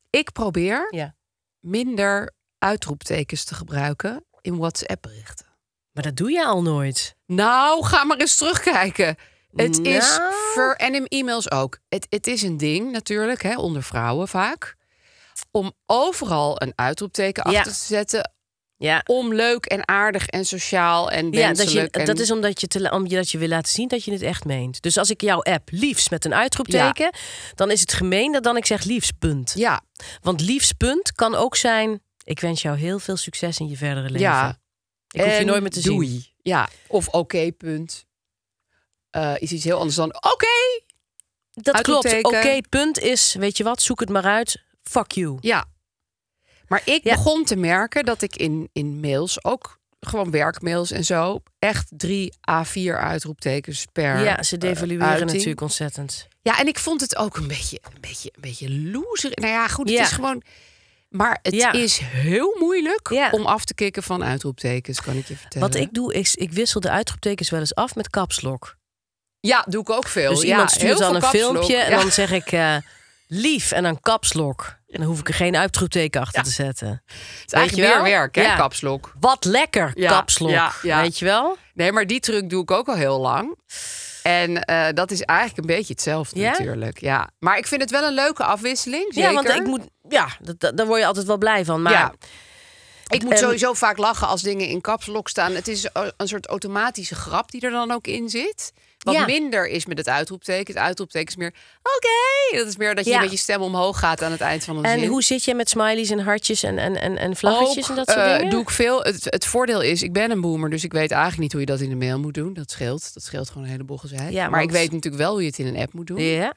ik probeer ja. minder uitroeptekens te gebruiken in WhatsApp-berichten. Maar dat doe je al nooit. Nou, ga maar eens terugkijken. Het is nou? en in e-mails ook. Het, het is een ding natuurlijk, hè, onder vrouwen vaak om overal een uitroepteken achter te zetten. Ja. Om leuk en aardig en sociaal en menselijk. Ja, dat, is omdat je, je wil laten zien dat je het echt meent. Dus als ik jouw app liefst met een uitroepteken... dan is het gemeen dat dan ik zeg punt. Ja. Want punt kan ook zijn... ik wens jou heel veel succes in je verdere leven. Ja. Ik hoef je nooit meer te doei. zien. Ja, of oké punt. Eh, is iets heel anders dan oké. Dat klopt. Oké punt is, weet je wat, zoek het maar uit fuck you. Ja. Maar ik begon te merken dat ik in, in mails, ook gewoon werkmails en zo, echt drie A4 uitroeptekens per. Ja, ze eh, devalueren natuurlijk ontzettend. Ja, en ik vond het ook een beetje, een beetje, een beetje loser. Nou ja, goed, het is gewoon. Maar het is heel moeilijk om af te kicken van uitroeptekens, kan ik je vertellen. Wat ik doe, is ik wissel de uitroeptekens wel eens af met kapslok. Ja, doe ik ook veel. Dus iemand stuurt dan een filmpje en dan zeg ik... Eh, lief en een kapslok. En dan hoef ik er geen uitroepteken achter te zetten. Het is eigenlijk weer werk, hè, kapslok. Wat lekker, ja, kapslok. Weet je wel? Nee, maar die truc doe ik ook al heel lang. En eh, dat is eigenlijk een beetje hetzelfde natuurlijk. Ja. Maar ik vind het wel een leuke afwisseling, zeker. Ja, want ik moet... Ja, dat, daar word je altijd wel blij van. Maar... Ik moet ehm, sowieso vaak lachen als dingen in kapslok staan. Het is een soort automatische grap die er dan ook in zit. Wat minder is met het uitroepteken. Het uitroepteken is meer oké. Dat is meer dat je met je stem omhoog gaat aan het eind van een en zin. En hoe zit je met smileys en hartjes en, en, en, en vlaggetjes en dat soort eh, dingen? Uh, doe ik veel. Het, het voordeel is, ik ben een boomer, dus ik weet eigenlijk niet hoe je dat in de mail moet doen. Dat scheelt. Dat scheelt gewoon een heleboel gezellig. Ja, maar ik weet natuurlijk wel hoe je het in een app moet doen. Ja.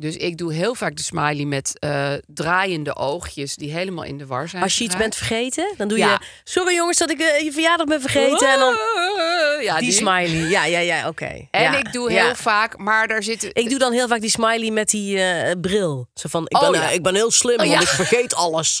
Dus ik doe heel vaak de smiley met eh, draaiende oogjes die helemaal in de war zijn. Als je iets bent vergeten, dan doe je. Sorry jongens dat ik eh, je verjaardag ben vergeten. En dan... ja, die, smiley. Ja, ja, ja, oké. En ik doe heel vaak, maar daar zit Ik doe dan heel vaak die smiley met die eh, bril. Zo van: ik, oh, ben, ik ben heel slim, oh, want ik vergeet alles. <laughs>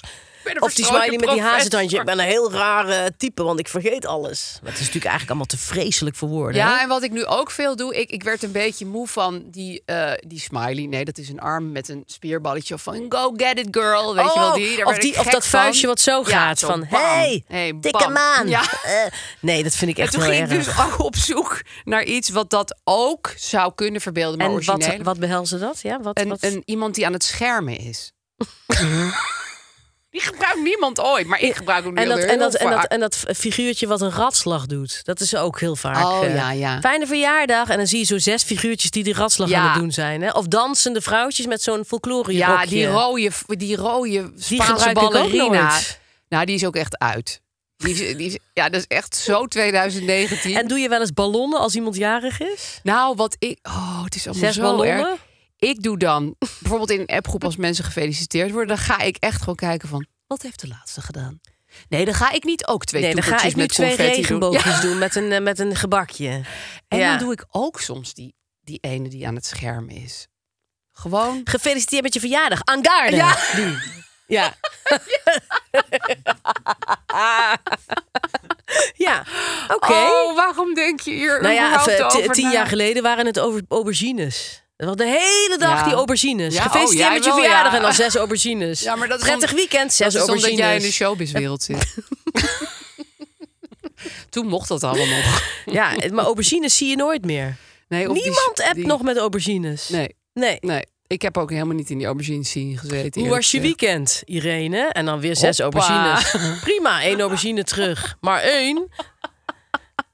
Of die smiley met die hazentandje. Ik ben een heel rare type, want ik vergeet alles. het is natuurlijk eigenlijk allemaal te vreselijk voor woorden. Ja, en wat ik nu ook veel doe, ik, ik werd een beetje moe van die, eh, die smiley. Nee, dat is een arm met een spierballetje of van go get it girl, weet je wel. Oh, die, of, dat vuistje wat zo gaat van hey, dikke maan. Eh, nee, dat vind ik echt en toen ging ik dus <laughs> ook op zoek naar iets wat dat ook zou kunnen verbeelden. Maar en wat, wat behelzen dat? Ja, wat, wat... Een, iemand die aan het schermen is. <laughs> Die gebruikt niemand ooit, maar ik gebruik hem nu en dat, heel en dat, vaak. En dat, figuurtje wat een ratslag doet, dat is ook heel vaak. Oh, eh, ja, ja. Fijne verjaardag. En dan zie je zo zes figuurtjes die die ratslag ja. aan het doen zijn. Hè? Of dansende vrouwtjes met zo'n folklore Ja, die rode, die rode Spaanse die ballerina. Nou, die is ook echt uit. Die, die, ja, dat is echt zo 2019. En doe je wel eens ballonnen als iemand jarig is? Nou, wat ik... Oh, het is allemaal Zes zo ballonnen? Erg. Ik doe dan, bijvoorbeeld in een appgroep als mensen gefeliciteerd worden, dan ga ik echt gewoon kijken van, wat heeft de laatste gedaan? Nee, dan ga ik niet ook twee nee, met twee regenboogjes doen. doen met een, eh, met een gebakje. En dan doe ik ook soms die, die ene die aan het scherm is. Gewoon. Gefeliciteerd met je verjaardag. Angarde. Ja. Die. Ja. <laughs> ja. Oké. Oh, waarom denk je hier? Nou ja, over tien jaar geleden waren het over aubergines. We hadden de hele dag die aubergines. Ja, oh, Gefeliciteerd met je verjaardag en dan zes aubergines. <laughs> Ja, maar dat Prettig om, weekend, zes aubergines. omdat jij in de showbizwereld zit. <laughs> Toen mocht dat allemaal nog. <laughs> ja, maar aubergines zie je nooit meer. Nee, Niemand die, appt nog met aubergines. Nee. Nee. Ik heb ook helemaal niet in die aubergines zien gezeten. Hoe was je weekend, Irene? En dan weer zes Hoppa. aubergines. Prima, één aubergine terug. Maar één...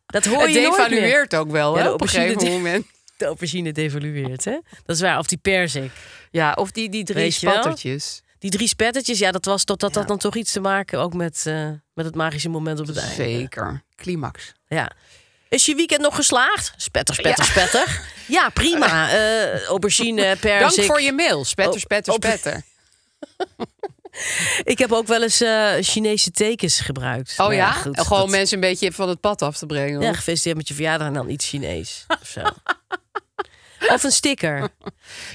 Dat hoor je nooit meer. Het devalueert ook wel hè, op een gegeven moment de aubergine devolueert, hè? Dat is waar. Of die perzik. Ja, of die, die drie spattertjes. Die drie spettertjes, ja, dat was dat, dat, dan toch iets te maken ook met, eh, met het magische moment op het einde. Zeker. Climax. Ja. Is je weekend nog geslaagd? Spetter, spetter, ja. spetter. Ja, prima. Uh, <laughs> aubergine, perzik. Dank voor je mail. Spetter, oh, spetter, spetter. <laughs> Ik heb ook wel eens eh, Chinese tekens gebruikt. Oh ja? Goed, Gewoon mensen een beetje van het pad af te brengen. Ja, gefeliciteerd met je verjaardag en dan iets Chinees of zo. <laughs> Of een sticker. <laughs>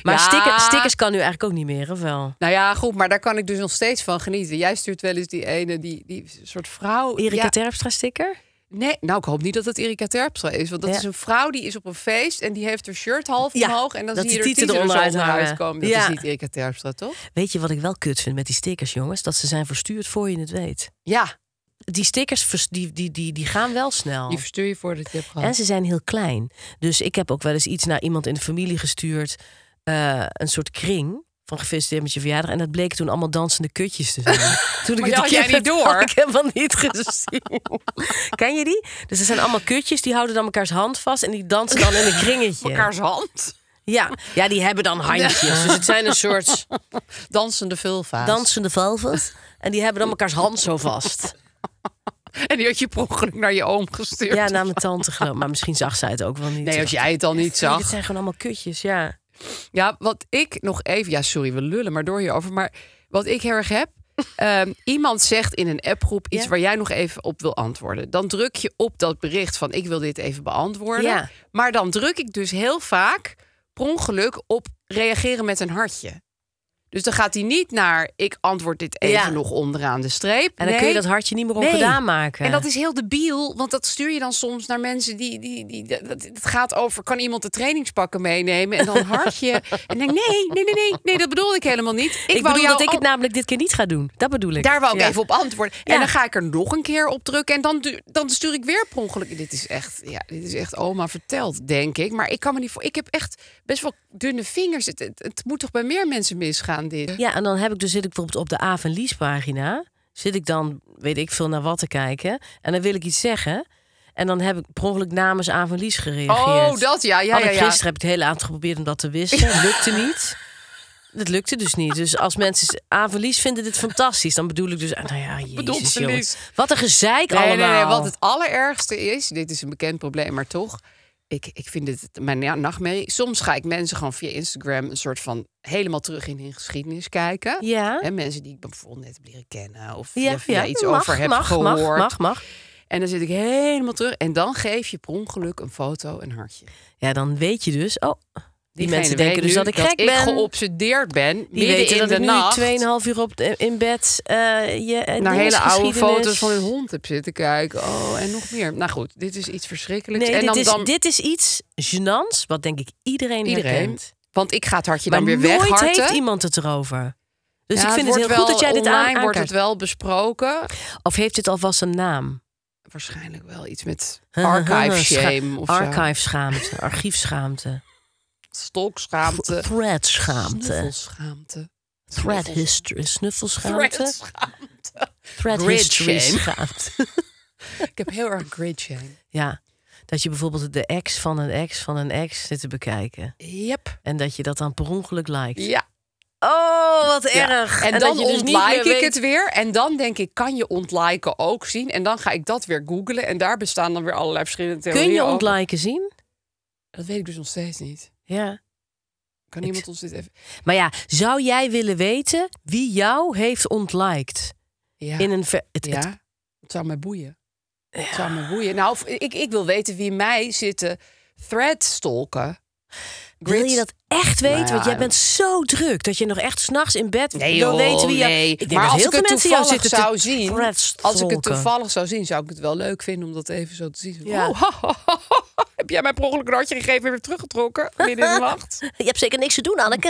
Maar ja. stickers kan nu eigenlijk ook niet meer, of wel? Nou ja, goed, maar daar kan ik dus nog steeds van genieten. Jij stuurt wel eens die ene, die, die soort vrouw... Erika Terpstra sticker? Nee, nou ik hoop niet dat het Erika Terpstra is. Want dat is een vrouw die is op een feest en die heeft haar shirt half ja, omhoog. En dan zie je er tieten eronder uit uitkomen. Dat ja. is niet Erika Terpstra, toch? Weet je wat ik wel kut vind met die stickers, jongens? Dat ze zijn verstuurd voor je het weet. Ja, die stickers die, die, die, die gaan wel snel. Die verstuur je voordat je hebt En ze zijn heel klein. Dus ik heb ook wel eens iets naar iemand in de familie gestuurd. Eh, een soort kring van gefeliciteerd met je verjaardag. En dat bleek toen allemaal dansende kutjes te zijn. <laughs> toen ik het jij niet door. Had, ik helemaal niet gezien. <laughs> Ken je die? Dus er zijn allemaal kutjes die houden dan elkaar's hand vast en die dansen dan in een kringetje. <laughs> Elkaars hand? Ja, ja, die hebben dan handjes. Dus het zijn een soort... Dansende vulva's. Dansende vulva's. En die hebben dan elkaar's hand zo vast. En die had je per ongeluk naar je oom gestuurd. Ja, naar mijn tante geloof Maar misschien zag zij het ook wel niet. Nee, als jij het al niet zag. Het zijn gewoon allemaal kutjes, ja. Ja, wat ik nog even... Ja, sorry, we lullen maar door hierover. Maar wat ik heel erg heb... <laughs> Ehm, iemand zegt in een appgroep iets waar jij nog even op wil antwoorden. Dan druk je op dat bericht van ik wil dit even beantwoorden. Ja. Maar dan druk ik dus heel vaak per ongeluk op reageren met een hartje. Dus dan gaat hij niet naar ik antwoord dit even nog onderaan de streep. En dan kun je dat hartje niet meer nee. gedaan maken. En dat is heel debiel, want dat stuur je dan soms naar mensen die. die, die dat, het gaat over: kan iemand de trainingspakken meenemen? En dan hartje. <laughs> en denk: nee, nee, nee, nee, nee, dat bedoelde ik helemaal niet. Ik, ik bedoel dat ik het namelijk dit keer niet ga doen. Dat bedoel ik. Daar wou ik even op antwoorden. En dan ga ik er nog een keer op drukken. En dan, dan stuur ik weer per ongeluk. Dit is echt, ja, dit is echt oma verteld, denk ik. Maar ik kan me niet voor. Ik heb echt best wel dunne vingers. het, het moet toch bij meer mensen misgaan? Ja, en dan heb ik dus zit ik bijvoorbeeld op de A van Lies pagina. Zit ik dan, weet ik veel, naar wat te kijken. En dan wil ik iets zeggen. En dan heb ik per ongeluk namens A van Lies gereageerd. Oh, dat ja, ja, ja. Gisteren heb ik het hele aantal geprobeerd om dat te wissen, Ja. Lukte niet. Dat lukte dus niet. Dus als mensen Avelies vinden dit fantastisch, dan bedoel ik dus, ah, nou ja, jezus, Wat een gezeik allemaal. wat het allerergste is, dit is een bekend probleem, maar toch ik, ik vind het mijn mee. Soms ga ik mensen gewoon via Instagram een soort van helemaal terug in hun geschiedenis kijken. Ja. En mensen die ik bijvoorbeeld net heb leren kennen of ja, via ja, iets over heb mag, gehoord. Mag, mag, mag. En dan zit ik helemaal terug. En dan geef je per ongeluk een foto een hartje. Ja, dan weet je dus, oh, die mensen denken dus dat ik dat ik geobsedeerd ben. Die weten in dat ik 2,5 uur op in bed eh, je, eh, naar hele oude foto's van een hond heb zitten kijken. Oh, en nog meer. Nou goed, dit is iets verschrikkelijks. en dit, dan, is, dan... dit is iets genants, wat denk ik iedereen, iedereen. Want ik ga het hartje dan weer weg. Nooit wegharten. heeft iemand het erover. Dus ik vind het, heel goed dat jij dit aan aankaart. wordt het wel besproken. Of heeft dit alvast een naam? Waarschijnlijk wel iets met archive shame. Archive schaamte, archiefschaamte. Stokschaamte, Thread schaamte. Thread history. Snuffelschaamte. Thread schaamte. Thread history schaamte. Ik heb heel erg grid Ja. Dat je bijvoorbeeld de ex van een ex van een ex zit te bekijken. Yep. En dat je dat dan per ongeluk liked. Ja. Oh, wat erg. En, dan dus ontlike ik het weer. En dan denk ik, kan je ontliken ook zien? En dan ga ik dat weer googlen. En daar bestaan dan weer allerlei verschillende theorieën Kun je ontliken zien? Dat weet ik dus nog steeds niet. Ja. Kan iemand ons dit even... Maar ja, zou jij willen weten wie jou heeft ontliked? Ja. In een ver... het, Het... het zou mij boeien. Het zou me boeien. Nou, ik, ik wil weten wie mij zitten thread stalken. Wil je dat echt weten? Nou want jij bent eh, zo druk dat je nog echt s'nachts in bed nee, wil weten wie je... Nee. maar als ik het toevallig zou zien, als ik het toevallig zou zien, zou ik het wel leuk vinden om dat even zo te zien. Oh, heb jij mijn per ongeluk gegeven en weer teruggetrokken midden in de nacht? <laughs> je hebt zeker niks te doen, Anneke.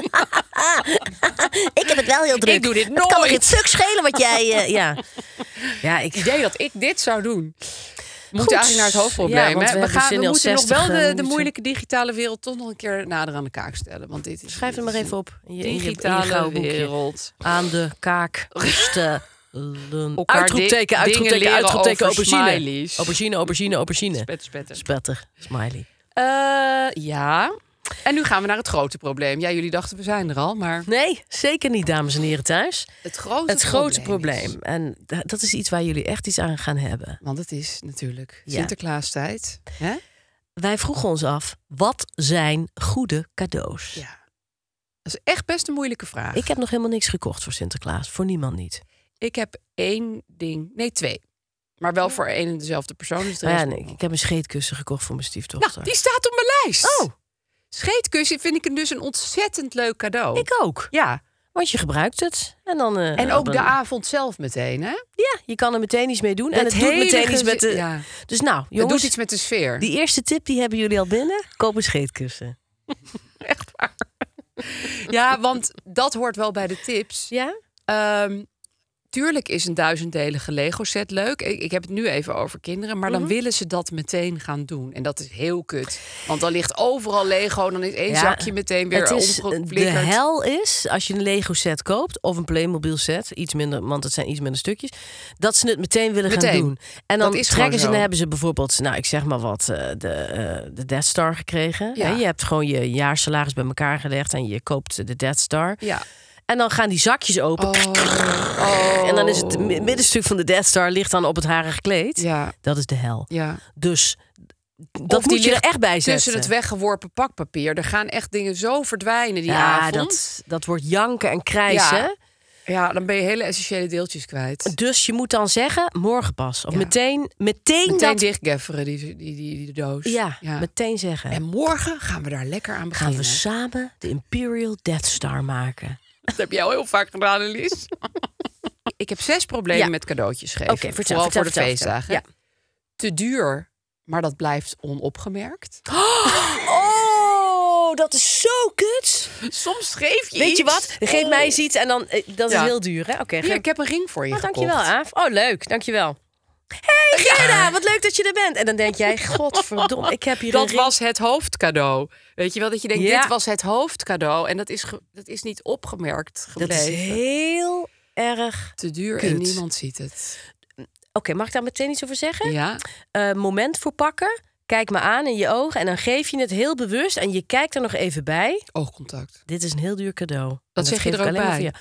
<laughs> ik heb het wel heel druk. Ik doe dit nooit. Het kan me geen stuk schelen wat jij... Eh, ja. <laughs> ja, ik... idee dat ik dit zou doen moeten eigenlijk naar het hoofdprobleem. Ja, we, gaan, we moeten nog wel de, de, moeilijke digitale wereld toch nog een keer nader aan de kaak stellen. Want dit is, Schrijf het dus maar even op. digitale in je, wereld. Aan de kaak rusten. uitroepteken, uitroepteken, uitroepteken, aubergine. Aubergine, aubergine, aubergine. Spetter, spetter. smiley. Eh, ja. En nu gaan we naar het grote probleem. Ja, jullie dachten we zijn er al, maar... Nee, zeker niet, dames en heren thuis. Het grote, het grote probleem. En dat is iets waar jullie echt iets aan gaan hebben. Want het is natuurlijk Sinterklaastijd. Wij vroegen ons af, wat zijn goede cadeaus? Ja. Dat is echt best een moeilijke vraag. Ik heb nog helemaal niks gekocht voor Sinterklaas. Voor niemand niet. Ik heb één ding, nee twee. Maar wel voor één en dezelfde persoon. Dus ja, ik heb een scheetkussen gekocht voor mijn stiefdochter. Nou, die staat op mijn lijst. Oh, scheetkussen vind ik dus een ontzettend leuk cadeau. Ik ook. Ja. Want je gebruikt het. En, dan, eh, en ook de avond zelf meteen, hè? Ja, je kan er meteen iets mee doen. en het doet meteen iets met de... Dus nou, jongens... Het doet iets met de sfeer. Die eerste tip, die hebben jullie al binnen. Koop een scheetkussen. <laughs> Echt waar. ja, want dat hoort wel bij de tips. Ja? Ehm, Tuurlijk is een duizenddelige Lego-set leuk. Ik, ik, heb het nu even over kinderen. Maar dan mhm. willen ze dat meteen gaan doen. En dat is heel kut. Want dan ligt overal Lego. Dan is één zakje meteen weer het is, De hel is, als je een Lego-set koopt... of een Playmobil-set, iets minder... want het zijn iets minder stukjes... dat ze het meteen willen gaan doen. En dan trekken ze en dan hebben ze bijvoorbeeld... nou, ik zeg maar wat, eh, de, eh, de Death Star gekregen. Ja. Je hebt gewoon je jaarsalaris bij elkaar gelegd... en je koopt de Death Star. Ja. En dan gaan die zakjes open. Oh. Oh. En dan is het middenstuk van de Death Star ligt dan op het harige kleed. Ja. Dat is de hel. Ja. Dus dat moet je er echt bij zetten. Tussen het weggeworpen pakpapier. Er gaan echt dingen zo verdwijnen die ja, avond. Dat, dat wordt janken en krijsen. Ja. ja. dan ben je hele essentiële deeltjes kwijt. Dus je moet dan zeggen, morgen pas. Of meteen, meteen, meteen dat... dichtgefferen, die, die, die, doos. Ja, ja, meteen zeggen. En morgen gaan we daar lekker aan beginnen. Gaan we samen de Imperial Death Star maken. Dat heb jij al heel vaak gedaan, Elise. ik heb zes problemen met cadeautjes geven. Okay, vooral voor de feestdagen. Te duur, maar dat blijft onopgemerkt. <gasps> Oh, dat is zo kut. Soms geef je Weet je wat? Geef oh. mij iets en dan... Eh, dat is heel duur, hè? Oké. ik heb een ring voor je oh, gekocht. Dankjewel, Aaf. Oh, leuk. Dankjewel hey Gerda, wat leuk dat je er bent. En dan denk jij, godverdomme, ik heb hier Dat was het hoofdcadeau. Weet je wel, dat je denkt, dit was het hoofdcadeau. En dat is, dat is niet opgemerkt Dat is heel erg... Te duur en niemand ziet het. Oké, mag ik daar meteen iets over zeggen? Ja. Eh, moment voor pakken. Kijk me aan in je ogen en dan geef je het heel bewust en je kijkt er nog even bij. Oogcontact. Dit is een heel duur cadeau. Dat, zeg je er ook bij.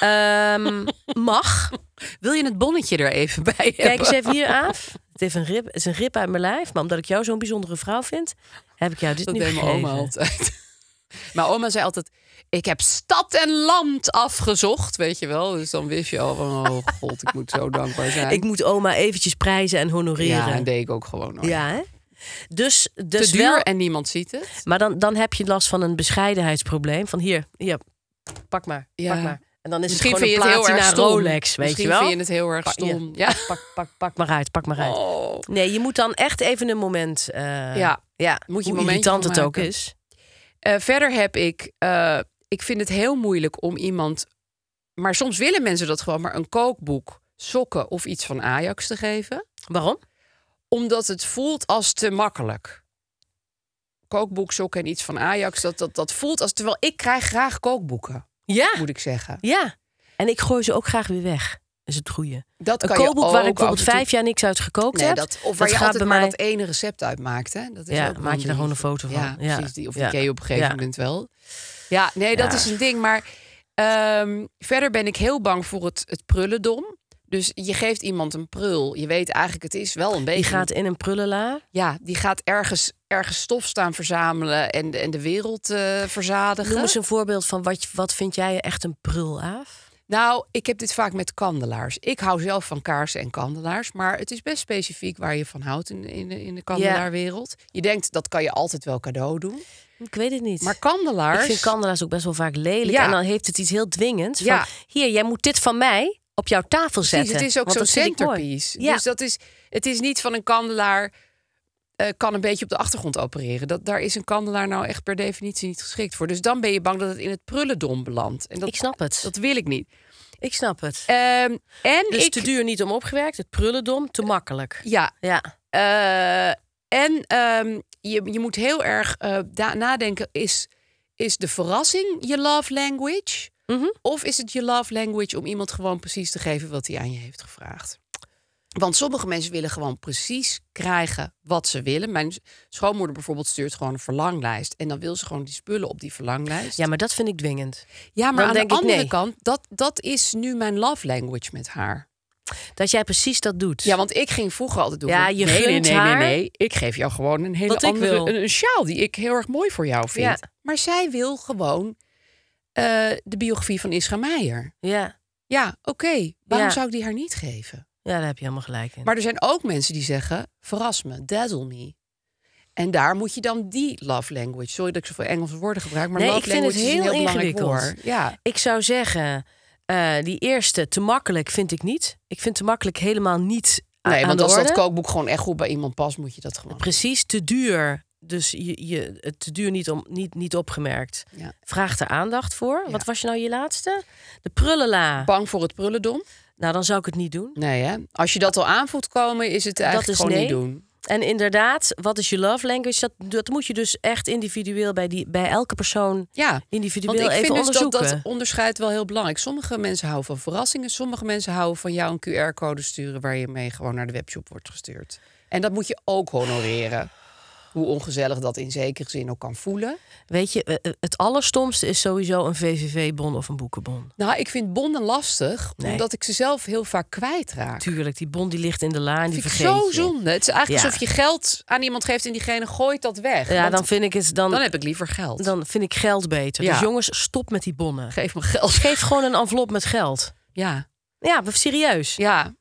Ehm, <laughs> mag. Wil je het bonnetje er even bij hebben? Kijk eens even hier af. <laughs> Het, heeft een rib, is een rip uit mijn lijf, maar omdat ik jou zo'n bijzondere vrouw vind, heb ik jou dit niet nu deed mijn oma altijd. <laughs> Maar oma zei altijd: Ik heb stad en land afgezocht, weet je wel. Dus dan wist je al van: Oh god, ik moet zo dankbaar zijn. Ik moet oma eventjes prijzen en honoreren. Ja, en deed ik ook gewoon. Al. Ja, hè? Dus, dus duur wel, en niemand ziet het. Maar dan, dan heb je last van een bescheidenheidsprobleem. Van hier, hier pak maar, ja. pak maar. En dan is Misschien het gewoon vind je het heel erg stom. Rolex, weet Misschien je wel. vind je het heel erg stom. Ja. Pak, pak, pak maar uit, pak maar uit. Oh. Nee, je moet dan echt even een moment... Eh, ja. ja, moet je hoe irritant het ook is. Eh, verder heb ik... Eh, ik vind het heel moeilijk om iemand... Maar soms willen mensen dat gewoon, maar een kookboek, sokken of iets van Ajax te geven. Waarom? omdat het voelt als te makkelijk. Kookboekzokken en iets van Ajax, dat, dat, dat voelt als... Terwijl ik krijg graag kookboeken, ja. moet ik zeggen. Ja, en ik gooi ze ook graag weer weg is het goede. Dat een kookboek waar ik bijvoorbeeld vijf jaar niks uit gekookt nee, heb. Dat, of waar dat je gaat bij mij... dat ene recept uitmaakt. Hè? Dat is ja, maak je daar gewoon een foto van. Ja, ja. precies. Die, of die ja. je op een gegeven moment wel. Ja, nee, dat is een ding. Maar ehm, verder ben ik heel bang voor het, het prullendom. Dus je geeft iemand een prul. Je weet eigenlijk, het is wel een beetje. Die gaat in een prullenla. Ja, die gaat ergens, ergens stof staan verzamelen en, en de wereld eh, verzadigen. Noem eens een voorbeeld van wat, wat vind jij echt een prul, af? Nou, ik heb dit vaak met kandelaars. Ik hou zelf van kaarsen en kandelaars. Maar het is best specifiek waar je van houdt in, in, de kandelaarwereld. Je denkt, dat kan je altijd wel cadeau doen. Ik weet het niet. Maar kandelaars... Ik vind kandelaars ook best wel vaak lelijk. En dan heeft het iets heel dwingends. Van, Hier, jij moet dit van mij op jouw tafel zetten. het is ook zo'n centerpiece. Ja. Dus dat is, het is niet van een kandelaar eh, kan een beetje op de achtergrond opereren. Dat, daar is een kandelaar nou echt per definitie niet geschikt voor. Dus dan ben je bang dat het in het prullendom belandt. En dat, ik snap het. Dat wil ik niet. Ik snap het. Um, en dus ik... te duur niet om opgewerkt, het prullendom te makkelijk. Ja. ja. Eh, en ehm, je, je moet heel erg uh, da- nadenken, is, is de verrassing je love language? Mhm. Of is het je love language om iemand gewoon precies te geven wat hij aan je heeft gevraagd? Want sommige mensen willen gewoon precies krijgen wat ze willen. Mijn schoonmoeder bijvoorbeeld stuurt gewoon een verlanglijst. En dan wil ze gewoon die spullen op die verlanglijst. Ja, maar dat vind ik dwingend. Ja, maar aan de andere kant, dat, dat is nu mijn love language met haar. Dat jij precies dat doet. Ja, want ik ging vroeger altijd doen. Ja, je nee, nee, nee, nee, nee. Ik geef jou gewoon een hele andere... Een, een sjaal die ik heel erg mooi voor jou vind. Maar zij wil gewoon eh, de biografie van Isra Meijer. Ja. Ja, oké. Waarom zou ik die haar niet geven? Ja, daar heb je helemaal gelijk in. Maar er zijn ook mensen die zeggen: verras me, dazzle me. En daar moet je dan die love language. Sorry dat ik zoveel Engelse woorden gebruik, maar love language is het heel, heel ingewikkeld. Ja. Ik zou zeggen, eh, die eerste te makkelijk vind ik niet. Ik vind te makkelijk helemaal niet. Nee, want als dat kookboek gewoon echt goed bij iemand past, moet je dat gewoon. Precies, te duur dus je, je, het te duur niet, om, niet, niet opgemerkt. Ja. Vraag er aandacht voor. Wat was je nou je laatste? De prullenla. Bang voor het prullendom? Nou, dan zou ik het niet doen. Nee, hè? Als je dat al aanvoelt komen, is het eigenlijk dat is gewoon niet doen. En inderdaad, wat is je love language? Dat, dat moet je dus echt individueel bij, die, bij elke persoon ja, individueel want ik even vind onderzoeken. Dus dat, dat onderscheid wel heel belangrijk. Sommige mensen houden van verrassingen. Sommige mensen houden van jou een QR-code sturen... waar je mee gewoon naar de webshop wordt gestuurd. En dat moet je ook honoreren hoe ongezellig dat in zekere zin ook kan voelen. Weet je, eh, eh, het allerstomste is sowieso een VVV-bon of een boekenbon. Nou, ik vind bonnen lastig, omdat ik ze zelf heel vaak kwijtraak. Tuurlijk, die bon die ligt in de la en die vergeet zo zonde. Het is eigenlijk alsof je geld aan iemand geeft en diegene gooit dat weg. Ja, dan vind ik het... Dan, dan heb ik liever geld. Dan vind ik geld beter. Dus ja. Dus jongens, stop met die bonnen. Geef me geld. Geef gewoon een envelop met geld. Ja. Ja, serieus. Ja,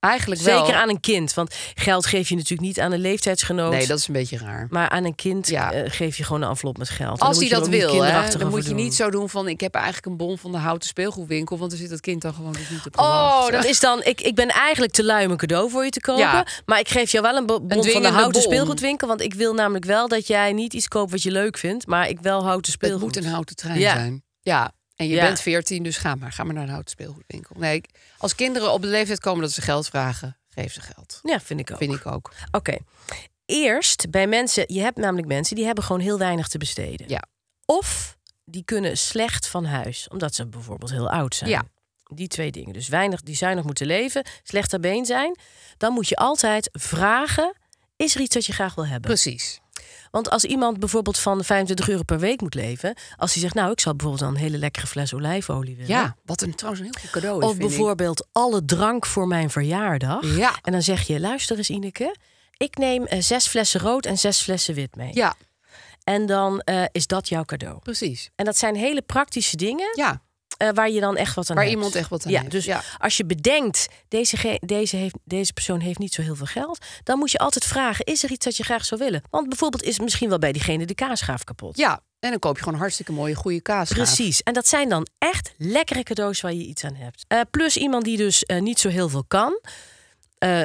Eigenlijk wel. Zeker aan een kind. Want geld geef je natuurlijk niet aan een leeftijdsgenoot. Nee, dat is een beetje raar. Maar aan een kind eh, geef je gewoon een envelop met geld. Als hij dat wil, dan moet je niet zo doen van... ik heb eigenlijk een bon van de houten speelgoedwinkel... want dan zit dat kind dan gewoon dus niet op Oh, dat is dan... Ik, ik ben eigenlijk te lui om een cadeau voor je te kopen... Ja. maar ik geef jou wel een bon een van de houten speelgoedwinkel... want ik wil namelijk wel dat jij niet iets koopt wat je leuk vindt... maar ik wel houten speelgoed. Het moet een houten trein ja. zijn. Ja, en je bent 14, dus ga maar. Ga maar naar een houten Nee, als kinderen op de leeftijd komen dat ze geld vragen, geef ze geld. Ja, vind ik ook. Vind ik ook. Oké. Eerst bij mensen, je hebt namelijk mensen die hebben gewoon heel weinig te besteden. Ja. Of die kunnen slecht van huis, omdat ze bijvoorbeeld heel oud zijn. Ja. Die twee dingen. Dus weinig die zuinig moeten leven, slechter been zijn. Dan moet je altijd vragen: is er iets dat je graag wil hebben? Precies. Want als iemand bijvoorbeeld van 25 euro per week moet leven, als hij zegt, nou, ik zou bijvoorbeeld dan een hele lekkere fles olijfolie willen. Ja, wat een trouwens een heel goed cadeau is. Of bijvoorbeeld alle drank voor mijn verjaardag. Ja. En dan zeg je, luister eens, Ineke, ik neem eh, zes flessen rood en zes flessen wit mee. Ja. En dan eh, is dat jouw cadeau. Precies. En dat zijn hele praktische dingen. Ja. Eh, waar je dan echt wat aan waar hebt. iemand echt wat aan ja, heeft. Dus ja. als je bedenkt, deze, deze, heeft, deze persoon heeft niet zo heel veel geld, dan moet je altijd vragen: is er iets dat je graag zou willen? Want bijvoorbeeld is misschien wel bij diegene de kaasgraaf kapot. Ja, en dan koop je gewoon hartstikke mooie, goede kaas. Precies. En dat zijn dan echt lekkere cadeaus waar je iets aan hebt. Eh, plus iemand die dus eh, niet zo heel veel kan.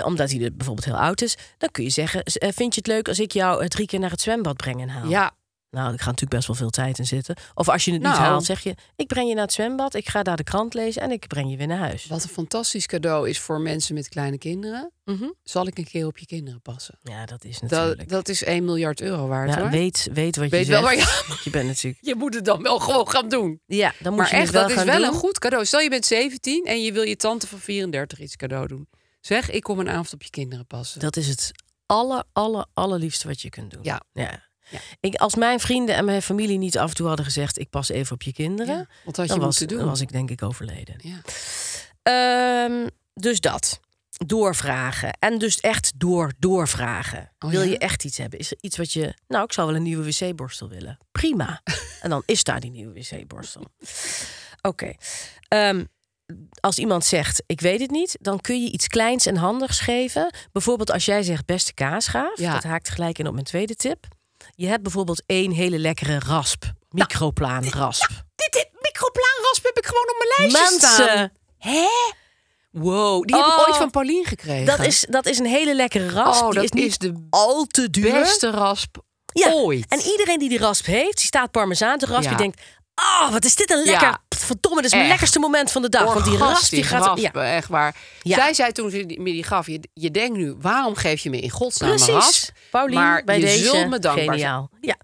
omdat hij bijvoorbeeld heel oud is. Dan kun je zeggen, vind je het leuk als ik jou drie keer naar het zwembad breng en haal? Ja, nou, ik ga natuurlijk best wel veel tijd in zitten. Of als je het niet nou. haalt, zeg je: Ik breng je naar het zwembad, ik ga daar de krant lezen en ik breng je weer naar huis. Wat een fantastisch cadeau is voor mensen met kleine kinderen. Mhm. Zal ik een keer op je kinderen passen? Ja, dat is natuurlijk. Dat, is 1 miljard euro waard. Ja, Weet, weet wat weet je wel waar je... <laughs> je bent natuurlijk. Je moet het dan wel gewoon gaan doen. Ja, dan moet maar je echt, wel dat is wel een goed cadeau. Stel je bent 17 en je wil je tante van 34 iets cadeau doen. Zeg, ik kom een avond op je kinderen passen. Dat is het aller, aller, allerliefste wat je kunt doen. Ja. ja. Ja. Ik, als mijn vrienden en mijn familie niet af en toe hadden gezegd: ik pas even op je kinderen. Ja, wat had je was, doen? Dan was ik denk ik overleden. Ja. Ehm, dus dat. Doorvragen. En dus echt door, doorvragen. Oh Wil je echt iets hebben? Is er iets wat je. Nou, ik zou wel een nieuwe wc-borstel willen. Prima. <laughs> en dan is daar die nieuwe wc-borstel. Oké. Ehm, als iemand zegt: Ik weet het niet, dan kun je iets kleins en handigs geven. Bijvoorbeeld als jij zegt: Beste kaasgaaf. Dat haakt gelijk in op mijn tweede tip. Je hebt bijvoorbeeld één hele lekkere rasp. Nou, microplaanrasp. rasp dit, dit, dit, microplaanrasp heb ik gewoon op mijn lijstje Mensen. staan. Hè? Wow, die heb ik ooit oh, van Pauline gekregen. Dat is, dat is een hele lekkere rasp. Oh, die dat is, niet de al te duur. beste rasp ja. ooit. En iedereen die die rasp heeft, die staat parmezaan te rasp. Die denkt, Oh, wat is dit een lekker. Verdomme, dit is mijn lekkerste moment van de dag. Want die ras die gaat. Echt waar. Zij zei toen ze me die gaf: je, je denkt nu, waarom geef je me in godsnaam Precies. een ras? Pauline, maar bij je deze, zult me dankbaar geniaal. Ja.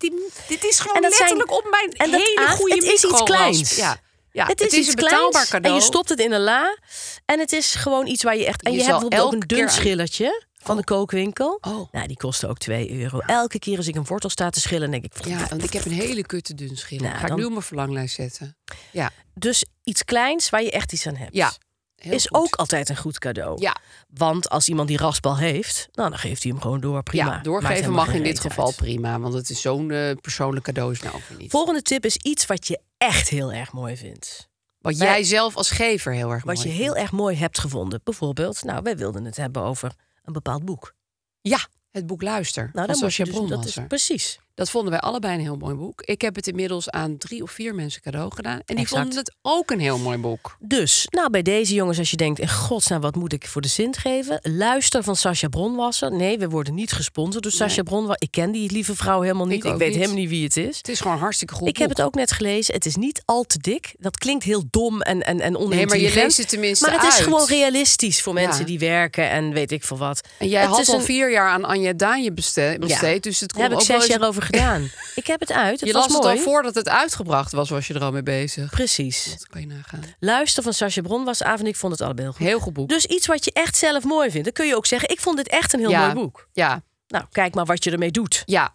dit is gewoon letterlijk op mijn en hele goede ah, goede Het is iets kleins. Ja. Ja, het is, iets een betaalbaar kleins, cadeau. En je stopt het in een la. En het is gewoon iets waar je echt. En je, hebt bijvoorbeeld ook een dun schilletje van de kookwinkel. Oh. Nou, die kostte ook 2 euro. Elke keer als ik een wortel sta te schillen, denk ik... Ja, want ik heb een hele kutte dun schillen. Nou, ga ik nu mijn verlanglijst zetten. Ja. Dus iets kleins waar je echt iets aan hebt. Ja. is ook altijd een goed cadeau. Ja. Want als iemand die rasbal heeft, nou, dan geeft hij hem gewoon door. Prima. Ja, doorgeven mag in dit geval prima. Want het is zo'n eh, persoonlijk cadeau is nou ook niet. Volgende tip is iets wat je echt heel erg mooi vindt. Wat jij zelf als gever heel erg wat Wat je heel erg mooi hebt gevonden. Bijvoorbeeld, nou, wij wilden het hebben over een bepaald boek. Ja, het boek Luister. Nou, dan als je dus, dat is precies. Dat vonden wij allebei een heel mooi boek. Ik heb het inmiddels aan drie of vier mensen cadeau gedaan. En die vonden het ook een heel mooi boek. Dus, nou bij deze jongens, als je denkt... in godsnaam, wat moet ik voor de zin geven? Luister van Sascha Bronwasser. Nee, we worden niet gesponsord door Sascha Bronwasser. Ik ken die lieve vrouw helemaal niet. Ik, weet helemaal niet wie het is. Het is gewoon hartstikke goed Ik heb het ook net gelezen. Het is niet al te dik. Dat klinkt heel dom en, en, en maar je leest het tenminste Maar het is gewoon realistisch voor mensen die werken en weet ik veel wat. En jij het had al vier jaar aan Anja Daanje besteed. Ja. Dus het komt ook zes jaar over gedaan. ik heb het uit. Het je was las het al voordat het uitgebracht was, was je er al mee bezig. Precies. Dat kan je nagaan. Luister van Sascha Bron was avond. Ik vond het allebei heel goed. boek. Dus iets wat je echt zelf mooi vindt. Dan kun je ook zeggen, ik vond dit echt een heel mooi boek. Ja. Nou, kijk maar wat je ermee doet. Ja,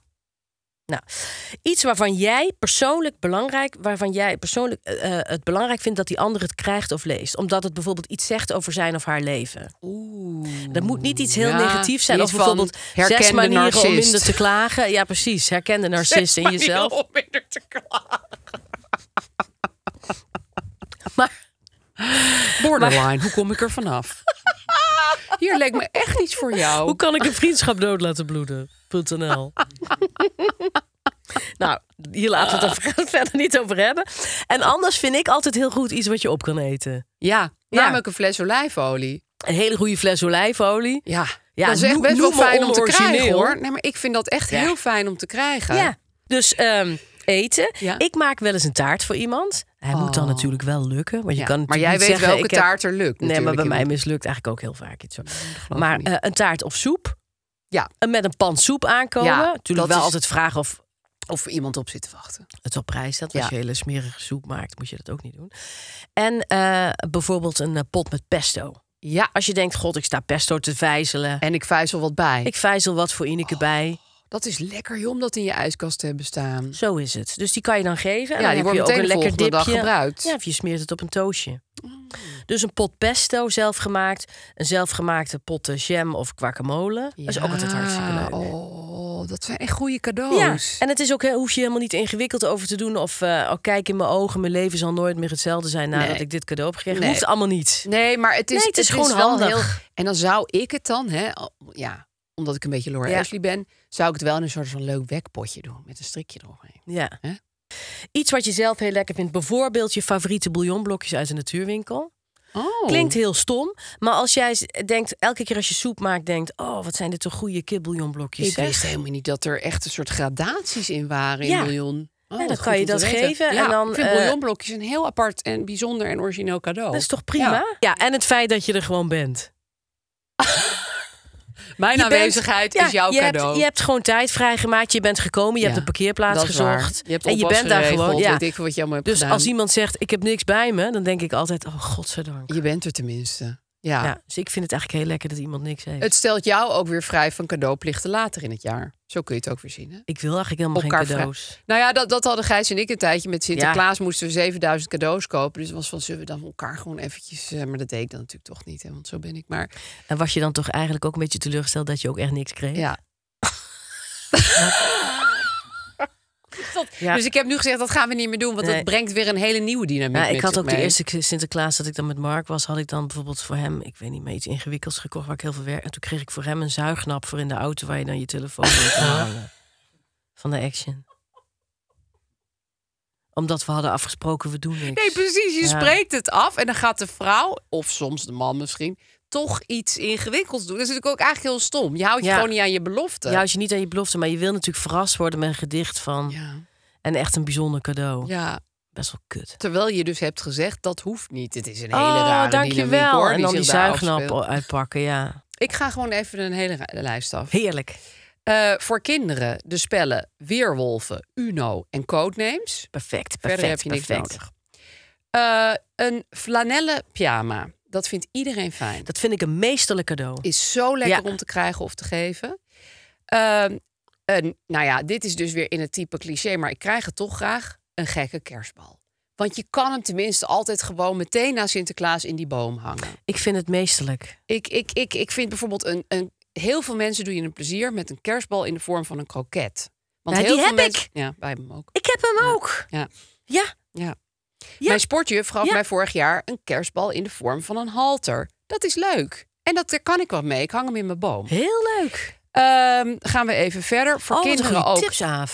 nou, iets waarvan jij persoonlijk belangrijk, waarvan jij persoonlijk eh, eh, het belangrijk vindt dat die ander het krijgt of leest, omdat het bijvoorbeeld iets zegt over zijn of haar leven. Oeh. Dat moet niet iets heel negatiefs zijn, of bijvoorbeeld zes manieren narcist. om minder te klagen. Ja, precies. Herkende narcist in jezelf. Om minder te klagen. maar. Borderline, hoe kom ik er vanaf? <laughs> Hier leek me echt iets voor jou. Hoe kan ik een vriendschap dood laten bloeden? Nl. <laughs> nou, hier laten we het verder niet over hebben. En anders vind ik altijd heel goed iets wat je op kan eten. Ja, namelijk een fles olijfolie. Een hele goede fles olijfolie. Ja, ja dat is echt best wel fijn om te krijgen hoor. Nee, maar ik vind dat echt heel fijn om te krijgen. Ja, dus ehm, eten. Ik maak wel eens een taart voor iemand. Hij moet dan oh. natuurlijk wel lukken. Want je kan maar jij weet zeggen, welke taart er lukt. Nee, maar bij mij mislukt eigenlijk ook heel vaak iets. Zo. Mm, maar eh, een taart of soep. Ja. En met een pan soep aankomen. Ja, Natuurlijk wel is... altijd vragen of... Of iemand op zit te wachten. Het op prijs staat. Als je hele smerige soep maakt, moet je dat ook niet doen. En eh, bijvoorbeeld een eh, pot met pesto. Ja. Als je denkt, god, ik sta pesto te vijzelen. En ik vijzel wat bij. Ik vijzel wat voor Ineke oh. bij. Dat is lekker joh, om dat in je ijskast te hebben staan. Zo is het. Dus die kan je dan geven. En ja, dan die wordt je ook een lekker dipje. gebruikt. Ja, of je smeert het op een toosje. Oh. Dus een pot pesto zelfgemaakt, Een zelfgemaakte pot eh, jam of guacamole. Ja. Dat is ook altijd hartstikke leuk. Oh, dat zijn echt goede cadeaus. Ja. En het is ook, hoef je helemaal niet ingewikkeld over te doen. Of uh, oh, kijk in mijn ogen, mijn leven zal nooit meer hetzelfde zijn nadat ik dit cadeau heb gekregen. Nee. Hoeft allemaal niet. Nee, maar het is, het is gewoon handig. Heel... En dan zou ik het dan, hè, ja, omdat ik een beetje Laura Ashley ben, zou ik het wel in een soort van leuk wekpotje doen met een strikje eromheen. Ja. Iets wat je zelf heel lekker vindt, bijvoorbeeld je favoriete bouillonblokjes uit de natuurwinkel. Oh. Klinkt heel stom, maar als jij denkt, elke keer als je soep maakt, denkt: Oh, wat zijn dit toch goede kipbouillonblokjes? Ik wist helemaal niet dat er echt een soort gradaties in waren ja. in bouillon. Oh, ja, dan kan je dat geven. Ja, en dan, ik vind eh, bouillonblokjes een heel apart en bijzonder en origineel cadeau. Dat is toch prima? Ja, ja en het feit dat je er gewoon bent. <laughs> Mijn aanwezigheid is jouw je cadeau. Hebt, je hebt gewoon tijd vrijgemaakt. Je bent gekomen. Je hebt een parkeerplaats gezocht. en je bent daar gewoon. wat je allemaal hebt dus als iemand zegt: Ik heb niks bij me, dan denk ik altijd: Oh, godzijdank. Je bent er tenminste. Ja. Dus ik vind het eigenlijk heel lekker dat iemand niks heeft. Het stelt jou ook weer vrij van cadeauplichten later in het jaar. Zo kun je het ook weer zien. Hè? Ik wil eigenlijk helemaal geen cadeaus. Nou ja, dat, dat hadden Gijs en ik een tijdje. Met Sinterklaas moesten we 7000 cadeaus kopen. Dus was van, zullen we dan elkaar gewoon eventjes... Eh, maar dat deed ik dan natuurlijk toch niet, hè, want zo ben ik maar. En was je dan toch eigenlijk ook een beetje teleurgesteld... dat je ook echt niks kreeg? Ja. <laughs> Dus ik heb nu gezegd, dat gaan we niet meer doen. Want nee. dat brengt weer een hele nieuwe dynamiek ja, Ik had ook de eerste Sinterklaas dat ik dan met Mark was... had ik dan bijvoorbeeld voor hem, ik weet niet meer, iets ingewikkelds gekocht... waar ik heel veel werk... En toen kreeg ik voor hem een zuignap voor in de auto... waar je dan je telefoon in kan <laughs> Van de Action omdat we hadden afgesproken, we doen niks. Nee, precies. Je spreekt het af en dan gaat de vrouw, of soms de man misschien, toch iets ingewikkelds doen. Dat is natuurlijk ook eigenlijk heel stom. Je houdt je gewoon niet aan je belofte. Je houdt je niet aan je belofte, maar je wil natuurlijk verrast worden met een gedicht van. Ja. En echt een bijzonder cadeau. Ja. Best wel kut. Terwijl je dus hebt gezegd, dat hoeft niet. Het is een oh, hele oh, rare dankjewel. Hoor, en dan die zuignap uitpakken, ja. Ik ga gewoon even een hele lijst af. Heerlijk. Eh, voor kinderen de spellen Weerwolven, Uno en Codenames. Perfect, perfect, heb je perfect. niks eh, een flanelle pyjama. Dat vindt iedereen fijn. Dat vind ik een meesterlijk cadeau. Is zo lekker om te krijgen of te geven. een, ehm, nou ja, dit is dus weer in het type cliché, maar ik krijg het toch graag een gekke kerstbal. Want je kan hem tenminste altijd gewoon meteen na Sinterklaas in die boom hangen. Ik vind het meesterlijk. Ik, ik, ik, ik vind bijvoorbeeld een, een heel veel mensen doe je een plezier met een kerstbal in de vorm van een kroket. Want ja, nou, heel die veel heb ik. Ja, bij hem ook. Ik heb hem ook. Ja. ja. ja. Mijn sportjuf gaf mij vorig jaar een kerstbal in de vorm van een halter. Dat is leuk. En dat, daar kan ik wat mee. Ik hang hem in mijn boom. Heel leuk. Ehm, gaan we even verder. Voor oh, kinderen ook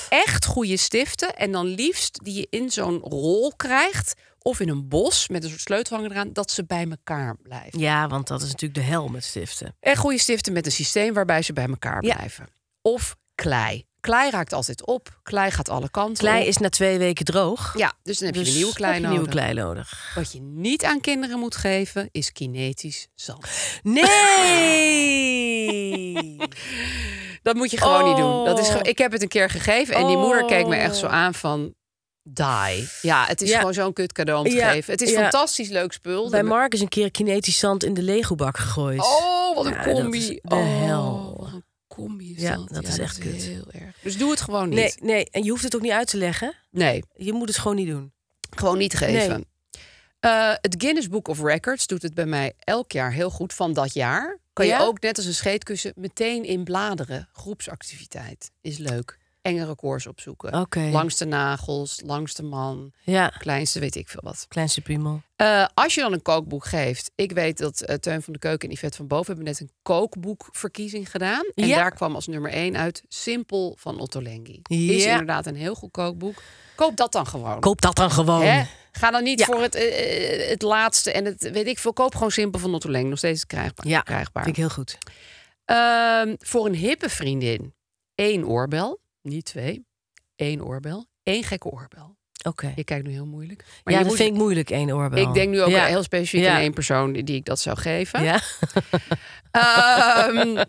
echt goede stiften. En dan liefst die je in zo'n rol krijgt. Of in een bos met een soort sleutelhanger eraan. Dat ze bij elkaar blijven. Ja, want dat is natuurlijk de hel met stiften. En goede stiften met een systeem waarbij ze bij elkaar blijven. Of klei. Klei raakt altijd op. Klei gaat alle kanten. Klei is na twee weken droog. Ja, dus dan heb je dus een nieuwe klei, nodig. nieuwe klei nodig. Wat je niet aan kinderen moet geven is kinetisch zand. Nee! <laughs> dat moet je gewoon niet doen. Dat is, oh. ik heb het een keer gegeven en die moeder keek me echt zo oh. aan van die. Ja, het is gewoon zo'n kut cadeau om te geven. Het is fantastisch leuk spul. Bij Mark is een keer kinetisch zand in de Lego-bak gegooid. Oh, wat een combi. de oh, hel kom ja, dat. is echt Heel erg. Dus doe het gewoon niet. Nee, nee, en je hoeft het ook niet uit te leggen. Nee. Je moet het gewoon niet doen. Gewoon niet geven. Eh, het Guinness Book of Records doet het bij mij elk jaar heel goed van dat jaar. Kan je ook net als een scheetkussen meteen in bladeren. Groepsactiviteit is leuk engere koers opzoeken. langste Langs de nagels, langs de man, ja. kleinste weet ik veel wat. Kleinste piemel. Eh, als je dan een kookboek geeft. Ik weet dat eh, Teun van de Keuken en Yvette van Boven hebben net een kookboekverkiezing gedaan. En daar kwam als nummer één uit Simpel van Otto Lengi. Ja. Is inderdaad een heel goed kookboek. Koop dat dan gewoon. Koop dat dan gewoon. Ga dan niet voor het, eh, het laatste en het weet ik veel. Koop gewoon Simpel van Otto Lengi. Nog steeds krijgbaar. Ja, krijgbaar. vind ik heel goed. Ehm, voor een hippe vriendin één oorbel. Niet twee. Eén oorbel. Eén gekke oorbel. Oké. Okay. Je kijkt nu heel moeilijk. Maar ja, je vind ik moeilijk, één oorbel. Ik denk nu ook ja. heel specifiek ja. aan één persoon die ik dat zou geven. Ja. <laughs> Ehm,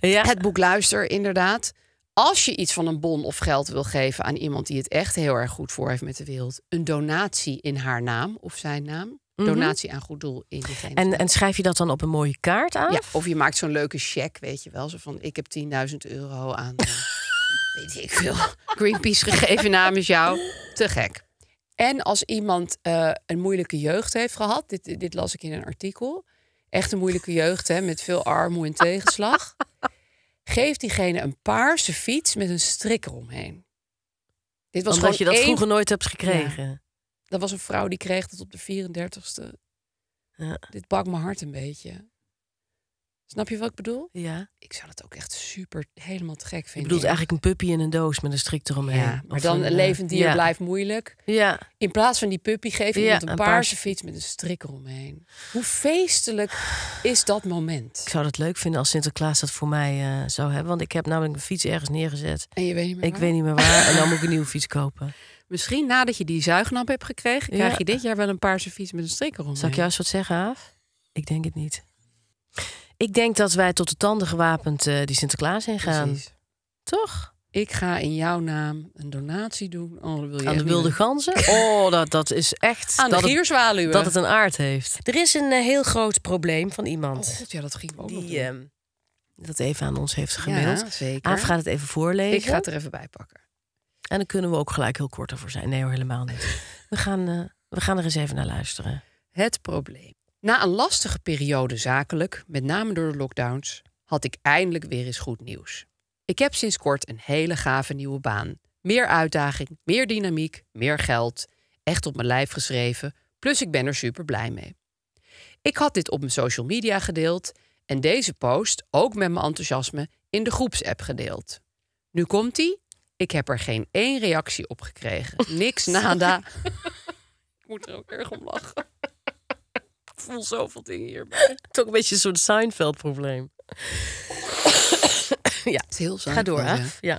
ja. Het boek Luister, inderdaad. Als je iets van een bon of geld wil geven aan iemand die het echt heel erg goed voor heeft met de wereld, een donatie in haar naam of zijn naam. Mhm. Donatie aan goed doel in En, en schrijf je dat dan op een mooie kaart aan? of je maakt zo'n leuke check, weet je wel. Zo van, ik heb 10.000 euro aan. <laughs> ik veel, Greenpeace gegeven namens jou. Te gek. En als iemand eh, een moeilijke jeugd heeft gehad, dit, dit las ik in een artikel. Echt een moeilijke jeugd, hè, met veel armoede en tegenslag. Geef diegene een paarse fiets met een strik eromheen. Dit was Omdat je dat vroeger nooit hebt gekregen. Dat was een vrouw die kreeg dat op de 34ste. Ja. Dit bakt mijn hart een beetje. Snap je wat ik bedoel? Ja. Ik zou dat ook echt super helemaal te gek vinden. Je bedoelt eigenlijk een puppy in een doos met een strik eromheen. Ja, maar dan een eh, levend dier blijft moeilijk. Ja. In plaats van die puppy geef je een, paarse fiets met een strik eromheen. Hoe feestelijk is dat moment? Ik zou dat leuk vinden als Sinterklaas dat voor mij eh, zou hebben. Want ik heb namelijk mijn fiets ergens neergezet. En je weet niet meer ik waar? weet niet meer waar. en dan moet ik een nieuwe fiets kopen. <laughs> Misschien nadat je die zuignap hebt gekregen... krijg je dit jaar wel een paarse fiets met een strik eromheen. Zal ik juist wat zeggen, Aaf? Ik denk het niet. Ik denk dat wij tot de tanden gewapend eh, die Sinterklaas in gaan. Precies. Toch? Ik ga in jouw naam een donatie doen. Oh, aan de wilde ganzen? Oh, dat, dat is echt... Aan de gierzwaluwen. Dat het een aard heeft. Er is een eh, heel groot probleem van iemand. Oh, God, ja, dat ging ook Die ehm, dat even aan ons heeft gemaild. Ja, zeker. Aaf gaat het even voorlezen. Ik ga het er even bij pakken. En dan kunnen we ook gelijk heel kort over zijn. Nee helemaal niet. We gaan, eh, we gaan er eens even naar luisteren. Het probleem. Na een lastige periode zakelijk, met name door de lockdowns, had ik eindelijk weer eens goed nieuws. Ik heb sinds kort een hele gave nieuwe baan. Meer uitdaging, meer dynamiek, meer geld. Echt op mijn lijf geschreven. Plus ik ben er super blij mee. Ik had dit op mijn social media gedeeld en deze post ook met mijn enthousiasme in de groepsapp gedeeld. Nu komt ie. Ik heb er geen één reactie op gekregen. <laughs> Niks nada. ik moet er ook erg om lachen voel zoveel dingen hierbij. <laughs> Toch een beetje een soort Seinfeld-probleem. <coughs> ja, is heel Ga door, hè? Ja.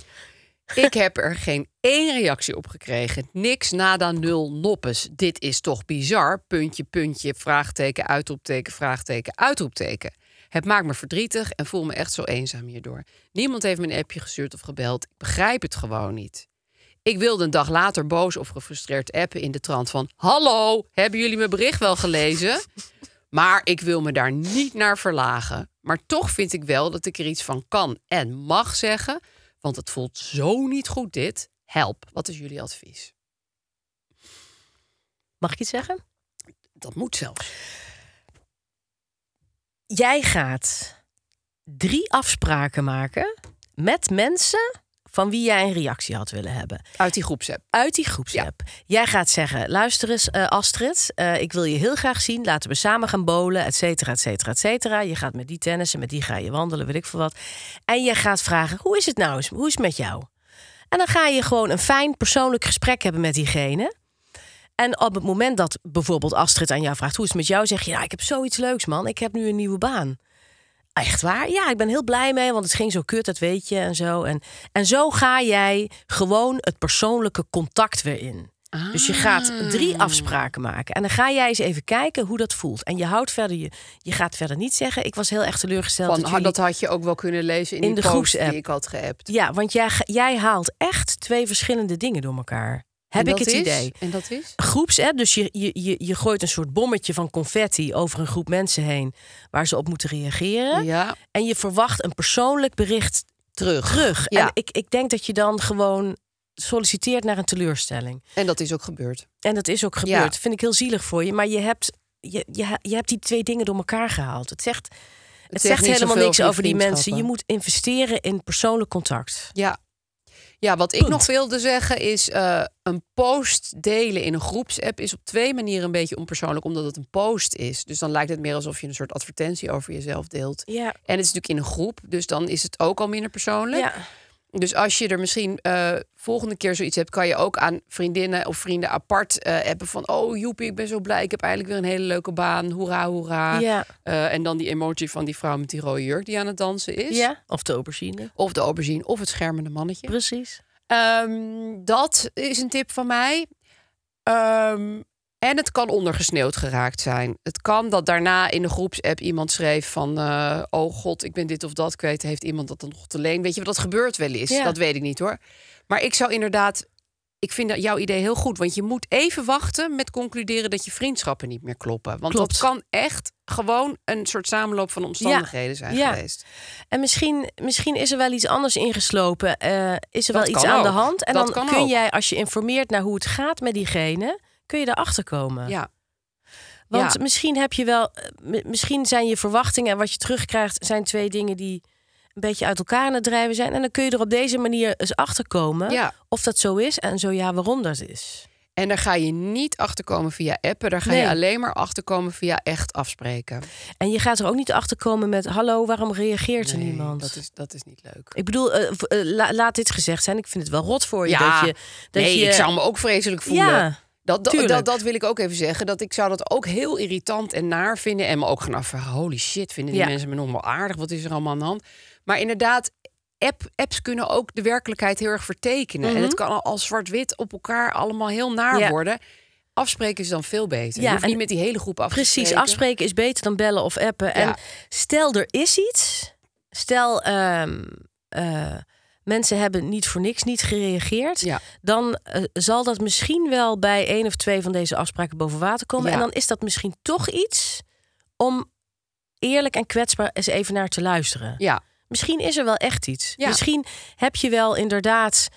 Ik heb er geen één reactie op gekregen. Niks nada nul noppes. Dit is toch bizar? Puntje, puntje, vraagteken, uitroepteken, vraagteken, uitroepteken. Het maakt me verdrietig en voel me echt zo eenzaam hierdoor. Niemand heeft mijn appje gestuurd of gebeld. Ik begrijp het gewoon niet. Ik wilde een dag later boos of gefrustreerd appen in de trant van... Hallo, hebben jullie mijn bericht wel gelezen? <laughs> Maar ik wil me daar niet naar verlagen. Maar toch vind ik wel dat ik er iets van kan en mag zeggen. Want het voelt zo niet goed dit. Help, wat is jullie advies? Mag ik iets zeggen? Dat moet zelfs. Jij gaat drie afspraken maken met mensen van wie jij een reactie had willen hebben. Uit die groepsapp. Uit die groepsapp. Jij gaat zeggen, luister eens eh, Astrid, eh, ik wil je heel graag zien. Laten we samen gaan bowlen, et cetera, et cetera, et cetera. Je gaat met die tennissen, met die ga je wandelen, weet ik veel wat. En je gaat vragen, hoe is het nou eens? Hoe is het met jou? En dan ga je gewoon een fijn persoonlijk gesprek hebben met diegene. En op het moment dat bijvoorbeeld Astrid aan jou vraagt: hoe is het met jou? zeg je: Nou, ik heb zoiets leuks, man. Ik heb nu een nieuwe baan. Echt waar? Ja, ik ben heel blij mee, want het ging zo kut, dat weet je en zo. En, en zo ga jij gewoon het persoonlijke contact weer in. Dus je gaat ah. drie afspraken maken. En dan ga jij eens even kijken hoe dat voelt. En je houdt verder je. Je gaat verder niet zeggen. Ik was heel erg teleurgesteld. Van, dat, ah, dat, had je ook wel kunnen lezen in, de groepsapp die ik had geappt. Ja, want jij, jij haalt echt twee verschillende dingen door elkaar. Heb ik het idee. En dat is? Groepsapp, dus je, je, je, je gooit een soort bommetje van confetti over een groep mensen heen waar ze op moeten reageren. Ja. En je verwacht een persoonlijk bericht terug. terug. Ja. En ik, ik denk dat je dan gewoon solliciteert naar een teleurstelling. En dat is ook gebeurd. En dat is ook gebeurd. Vind ik heel zielig voor je. Maar je hebt, je, je, je hebt die twee dingen door elkaar gehaald. Het zegt, het, zegt helemaal niks over die mensen. Je moet investeren in persoonlijk contact. Ja, ja, wat ik nog wilde zeggen is eh, een post delen in een groepsapp is op twee manieren een beetje onpersoonlijk, omdat het een post is. Dus dan lijkt het meer alsof je een soort advertentie over jezelf deelt. Ja. En het is natuurlijk in een groep, dus dan is het ook al minder persoonlijk. Ja. Dus als je er misschien eh, volgende keer zoiets hebt, kan je ook aan vriendinnen of vrienden apart hebben eh, van oh joepie, ik ben zo blij, ik heb eigenlijk weer een hele leuke baan, hoera hoera. Ja. Eh, en dan die emoji van die vrouw met die rode jurk die aan het dansen is. Ja. Of de aubergine. Of de aubergine, of het schermende mannetje. Precies. Ehm, dat is een tip van mij. Um, en het kan ondergesneeuwd geraakt zijn. Het kan dat daarna in de groepsapp iemand schreef van... Eh, oh god, ik ben dit of dat kwijt. Heeft iemand dat dan nog te leen? Weet je wat dat gebeurt wel eens? Dat weet ik niet hoor. Maar ik zou inderdaad... Ik vind jouw idee heel goed. Want je moet even wachten met concluderen dat je vriendschappen niet meer kloppen. Want dat kan echt gewoon een soort samenloop van omstandigheden zijn ja. geweest. En misschien, misschien is er wel iets anders ingeslopen. Eh, is er wel iets aan de hand? En dan kun jij, als je informeert naar hoe het gaat met diegene kun je erachter komen. Ja. Want misschien heb je wel, eh, misschien zijn je verwachtingen en wat je terugkrijgt, zijn twee dingen die een beetje uit elkaar aan het drijven zijn. En dan kun je er op deze manier eens achter komen of dat zo is en zo ja, waarom dat is. En daar ga je niet achterkomen via appen. Daar ga je alleen maar achterkomen via echt afspreken. En je gaat er ook niet achterkomen met... hallo, waarom reageert er niemand? Dat is, dat is niet leuk. Ik bedoel, eh, eh, laat dit gezegd zijn. Ik vind het wel rot voor je. Ja. Dat je dat nee, ik zou me ook vreselijk voelen. Ja. Dat, dat, dat, wil ik ook even zeggen. Dat ik zou dat ook heel irritant en naar vinden. En me ook gaan afvragen. holy shit, vinden die mensen me nog wel aardig? Wat is er allemaal aan de hand? Maar inderdaad, apps kunnen ook de werkelijkheid heel erg vertekenen. En mhm. het kan al zwart-wit op elkaar allemaal heel naar worden. Afspreken is dan veel beter. Ja, je en niet met die hele groep af Precies, afspreken is beter dan bellen of appen. En stel er is iets. Stel... Ehm, eh, mensen hebben niet voor niks niet gereageerd, ja. dan eh, zal dat misschien wel bij één of twee van deze afspraken boven water komen. En dan is dat misschien toch iets om eerlijk en kwetsbaar eens even naar te luisteren. Ja. Misschien is er wel echt iets. Ja. Misschien heb je wel inderdaad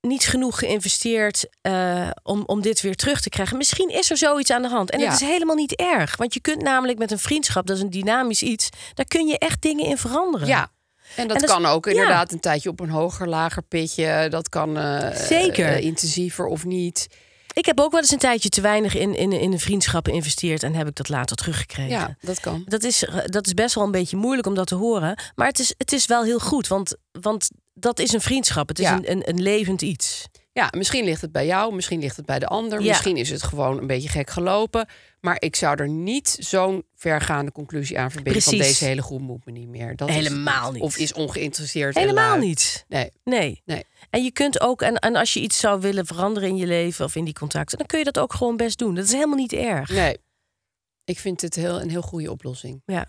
niet genoeg geïnvesteerd eh, om, om dit weer terug te krijgen. Misschien is er zoiets aan de hand. En het is helemaal niet erg. Want je kunt namelijk met een vriendschap, dat is een dynamisch iets, daar kun je echt dingen in veranderen. Ja, en dat, kan ook inderdaad een tijdje op een hoger, lager pitje. Dat kan eh, Zeker. Eh, intensiever of niet. Ik heb ook wel eens een tijdje te weinig in, in, in een vriendschap geïnvesteerd en heb ik dat later teruggekregen. Ja, dat kan. Dat is, eh, dat is best wel een beetje moeilijk om dat te horen. Maar het is, het is wel heel goed, want, want dat is een vriendschap. Het is een, een, een levend iets. Ja, misschien ligt het bij jou, misschien ligt het bij de ander, misschien is het gewoon een beetje gek gelopen. Maar ik zou er niet zo'n vergaande conclusie aan verbinden van deze hele groep moet me niet meer. Dat Helemaal niet. Of is ongeïnteresseerd. Helemaal niet. Nee. nee. En je kunt ook, en, en als je iets zou willen veranderen in je leven of in die contacten, dan kun je dat ook gewoon best doen. Dat is helemaal niet erg. Nee. Ik vind het heel, een heel goede oplossing. Ja.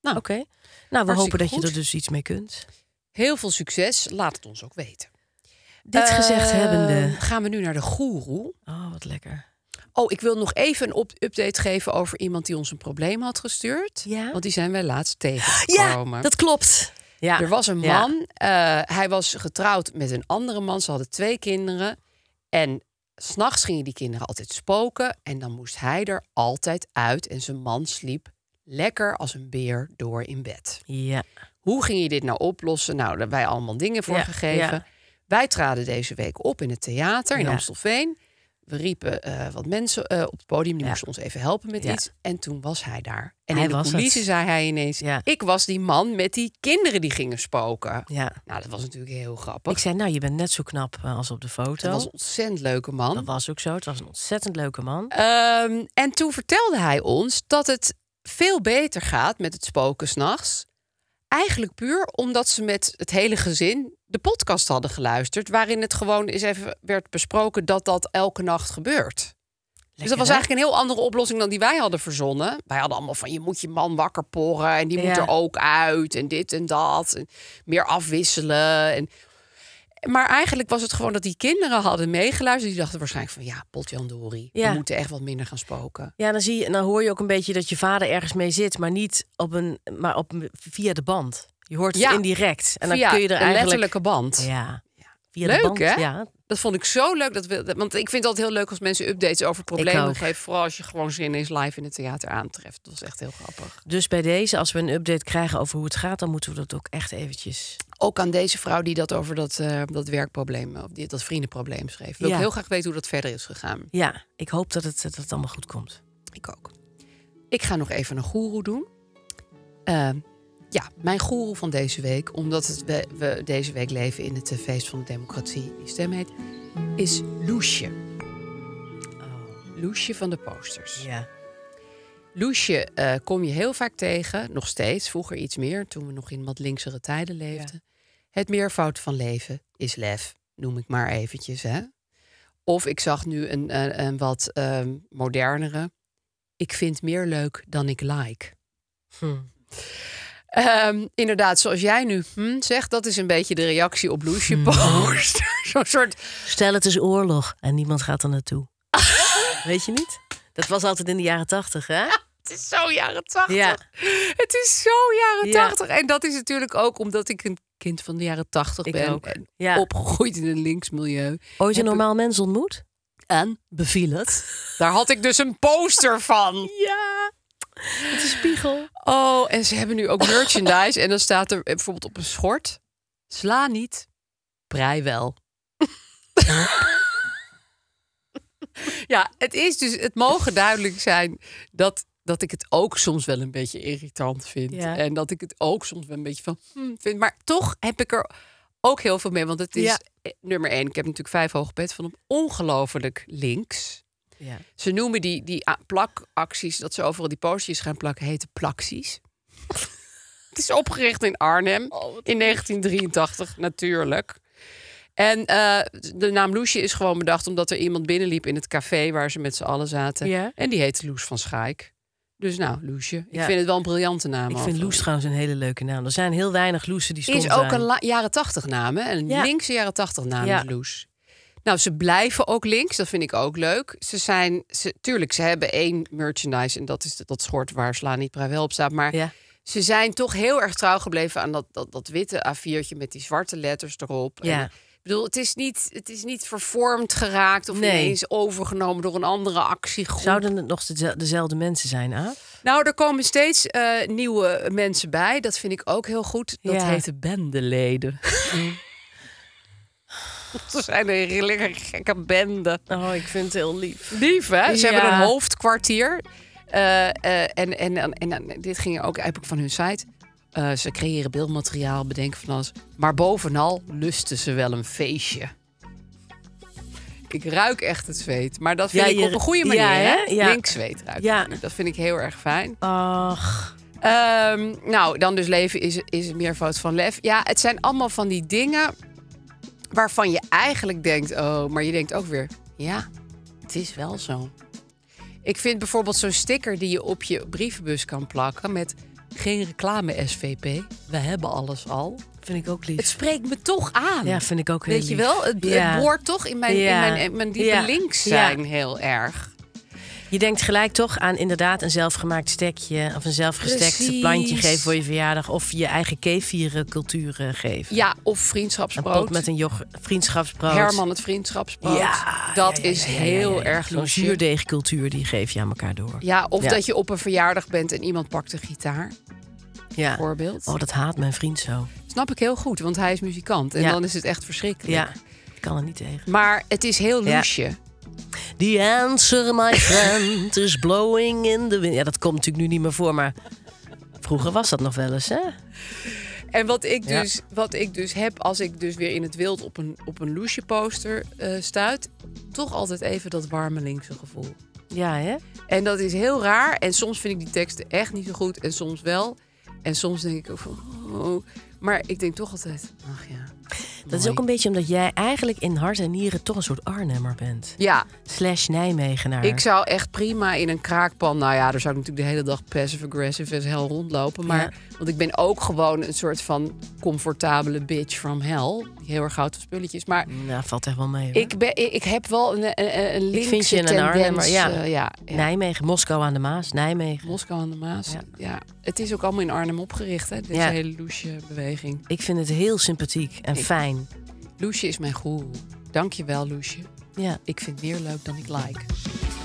Nou, oké. Nou, we hopen dat je er dus iets mee kunt. Heel veel succes. Laat het ons ook weten. Dit gezegd hebbende. Ehm, gaan we nu naar de goeroe. Oh, wat lekker. Oh, ik wil nog even een update geven over iemand die ons een probleem had gestuurd. Ja. Want die zijn wij laatst tegengekomen. Ja, dat klopt. Ja. Er was een man. Eh, hij was getrouwd met een andere man. Ze hadden twee kinderen. En s'nachts gingen die kinderen altijd spoken. En dan moest hij er altijd uit. En zijn man sliep lekker als een beer door in bed. Ja. Hoe ging je dit nou oplossen? Nou, daar hebben wij allemaal dingen voor ja. gegeven. Wij traden deze week op in het theater in Amstelveen. We riepen eh, wat mensen eh, op het podium, die moesten ons even helpen met iets. En toen was hij daar. En hij in de coulissen zei hij ineens... ik was die man met die kinderen die gingen spoken. Ja. Nou, dat was natuurlijk heel grappig. Ik zei, nou, je bent net zo knap eh, als op de foto. Dat was een ontzettend leuke man. Dat was ook zo, het was een ontzettend leuke man. Ehm, en toen vertelde hij ons dat het veel beter gaat met het spoken s'nachts. Eigenlijk puur omdat ze met het hele gezin de podcast hadden geluisterd, waarin het gewoon is even werd besproken dat dat elke nacht gebeurt. dus dat was eigenlijk een heel andere oplossing dan die wij hadden verzonnen. Wij hadden allemaal van je moet je man wakker porren en die moet er ook uit en dit en dat. En meer afwisselen. En... Maar eigenlijk was het gewoon dat die kinderen hadden meegeluisterd. Die dachten waarschijnlijk van ja, potjandori, ja. we moeten echt wat minder gaan spoken. Ja, dan, zie je, dan hoor je ook een beetje dat je vader ergens mee zit, maar niet op een, maar op, via de band. Je hoort het indirect. En dan kun je er eigenlijk... letterlijke band. Ja. Via leuk, de band. hè? Ja. Dat vond ik zo leuk. Dat want ik vind het altijd heel leuk als mensen updates over problemen geven. Vooral als je gewoon zin eens live in het theater aantreft. Dat is echt heel grappig. Dus bij deze, als we een update krijgen over hoe het gaat, dan moeten we dat ook echt eventjes. Ook aan deze vrouw die dat over dat, eh, dat werkprobleem, of dat vriendenprobleem schreef. Wil ik heel graag weten hoe dat verder is gegaan. Ja, ik hoop dat het, dat allemaal goed komt. Ik ook. Ik ga nog even een goeroe doen. Ehm, ja, mijn goeroe van deze week, omdat we, deze week leven in het feest van de democratie, die stem heet, is Loesje. Oh. Loesje van de posters. Ja. Loesje eh, kom je heel vaak tegen, nog steeds, vroeger iets meer, toen we nog in wat linksere tijden leefden. Het meervoud van leven is lef, noem ik maar eventjes. Hè? Of ik zag nu een, eh, een wat ehm, modernere. Ik vind meer leuk dan ik like. Hm. Ehm, inderdaad, zoals jij nu hm, zegt, dat is een beetje de reactie op Loesje hmm. <laughs> Zo'n soort. Stel, het is oorlog en niemand gaat er naartoe. <laughs> Weet je niet? Dat was altijd in de jaren tachtig, hè? het is zo jaren tachtig. Ja. Het is zo jaren tachtig. En dat is natuurlijk ook omdat ik een kind van de jaren tachtig ben. Ook. En opgegroeid in een linksmilieu. Ooit een normaal mens ontmoet? En beviel het. Daar had ik dus een poster van. Ja. <laughs> Het spiegel. Oh, en ze hebben nu ook <laughs> merchandise. en dan staat er bijvoorbeeld op een schort: sla niet, prei wel. <laughs> ja, het is dus, het mogen duidelijk zijn dat, dat ik het ook soms wel een beetje irritant vind. En dat ik het ook soms wel een beetje van hmm, vind. Maar toch heb ik er ook heel veel mee, want het is eh, nummer één. Ik heb natuurlijk vijf hoog bed van een ongelooflijk links. Ja. Ze noemen die, die plakacties, dat ze overal die postjes gaan plakken, heten plakties. <laughs> het is opgericht in Arnhem oh, in 1983, natuurlijk. En eh, de naam Loesje is gewoon bedacht omdat er iemand binnenliep in het café waar ze met z'n allen zaten. En die heette Loes van Schaik. Dus nou, Loesje. Ik vind het wel een briljante naam. Ik vind Loes trouwens een hele leuke naam. Er zijn heel weinig Loesen die zijn. Is ook een jaren tachtig naam. Hè? Een linkse jaren tachtig naam ja. Loes. Nou, ze blijven ook links. Dat vind ik ook leuk. Ze zijn, ze, tuurlijk, ze hebben één merchandise. En dat is dat schort waar Sla niet wel op staat. Maar ja. ze zijn toch heel erg trouw gebleven aan dat, dat, dat witte A4'tje met die zwarte letters erop. Ja. ik bedoel, het is, niet, het is niet vervormd geraakt of ineens overgenomen door een andere actiegroep. Zouden het nog dezelfde mensen zijn, Aaf? Nou, er komen steeds eh, nieuwe mensen bij. Dat vind ik ook heel goed. Dat ja. heet de bendeleden. Mm. <laughs> Ze zijn een hele gekke bende. Oh, ik vind het heel lief. Lief, hè? Ze hebben een hoofdkwartier. Eh, eh, en, en, en, en, dit ging ook eigenlijk van hun site. Eh, ze creëren beeldmateriaal, bedenken van alles. Maar bovenal lusten ze wel een feestje. Ik ruik echt het zweet. Maar dat vind ik op een goede manier. Ja, hè? Ja. ruik Dat vind ik heel erg fijn. Ach. Ehm, nou, dan dus leven is, is meer fout van lef. Ja, het zijn allemaal van die dingen waarvan je eigenlijk denkt, oh, maar je denkt ook weer, ja, het is wel zo. Ik vind bijvoorbeeld zo'n sticker die je op je brievenbus kan plakken met geen reclame SVP. We hebben alles al. Vind ik ook lief. Het spreekt me toch aan. Ja, vind ik ook heel Weet lief. je wel, het, ja. toch in mijn, ja. in mijn, in diepe links zijn heel erg. Je denkt gelijk toch aan inderdaad een zelfgemaakt stekje of een zelfgestekte plantje geven voor je verjaardag. Of je eigen kevieren cultuur eh, geven. Ja, of vriendschapsbrood. Een pot met een jog vriendschapsbrood. Herman het vriendschapsbrood. Ja, dat is heel erg leuk. Een zuurdeegcultuur die geef je aan elkaar door. Ja, of dat je op een verjaardag bent en iemand pakt de gitaar. Ja. Voorbeeld. Oh, dat haat mijn vriend zo. Snap ik heel goed, want hij is muzikant. En dan is het echt verschrikkelijk. Ja, ik kan er niet tegen. Maar het is heel loesje. The answer, my friend, is blowing in the wind. Ja, dat komt natuurlijk nu niet meer voor, maar vroeger was dat nog wel eens, hè? En wat ik, dus, wat ik dus heb als ik dus weer in het wild op een, op een loesje poster uh, stuit, toch altijd even dat warme linkse gevoel. Ja, hè? En dat is heel raar. En soms vind ik die teksten echt niet zo goed en soms wel. En soms denk ik ook van, oh, maar ik denk toch altijd, ach ja, dat is ook een beetje omdat jij eigenlijk in hart en nieren toch een soort Arnhemmer bent. Ja. Slash Nijmegenaar. Ik zou echt prima in een kraakpan, nou ja, daar zou ik natuurlijk de hele dag passive-aggressive en hel rondlopen. Maar want ik ben ook gewoon een soort van comfortabele bitch from hell. heel erg houdt op spulletjes. Maar nou, valt echt wel mee. Ik, ben, ik, heb wel een, een, een ik vind je in Arnhem, eh, ja. Nijmegen, Moskou aan de Maas, Nijmegen. Moskou aan de Maas, ja. Het is ook allemaal in Arnhem opgericht, hè? Deze hele loesje beweging. Ik vind het heel sympathiek en fijn. Loesje is mijn goeroe. Dank je wel, Loesje. Ja. Ik vind meer leuk dan ik like.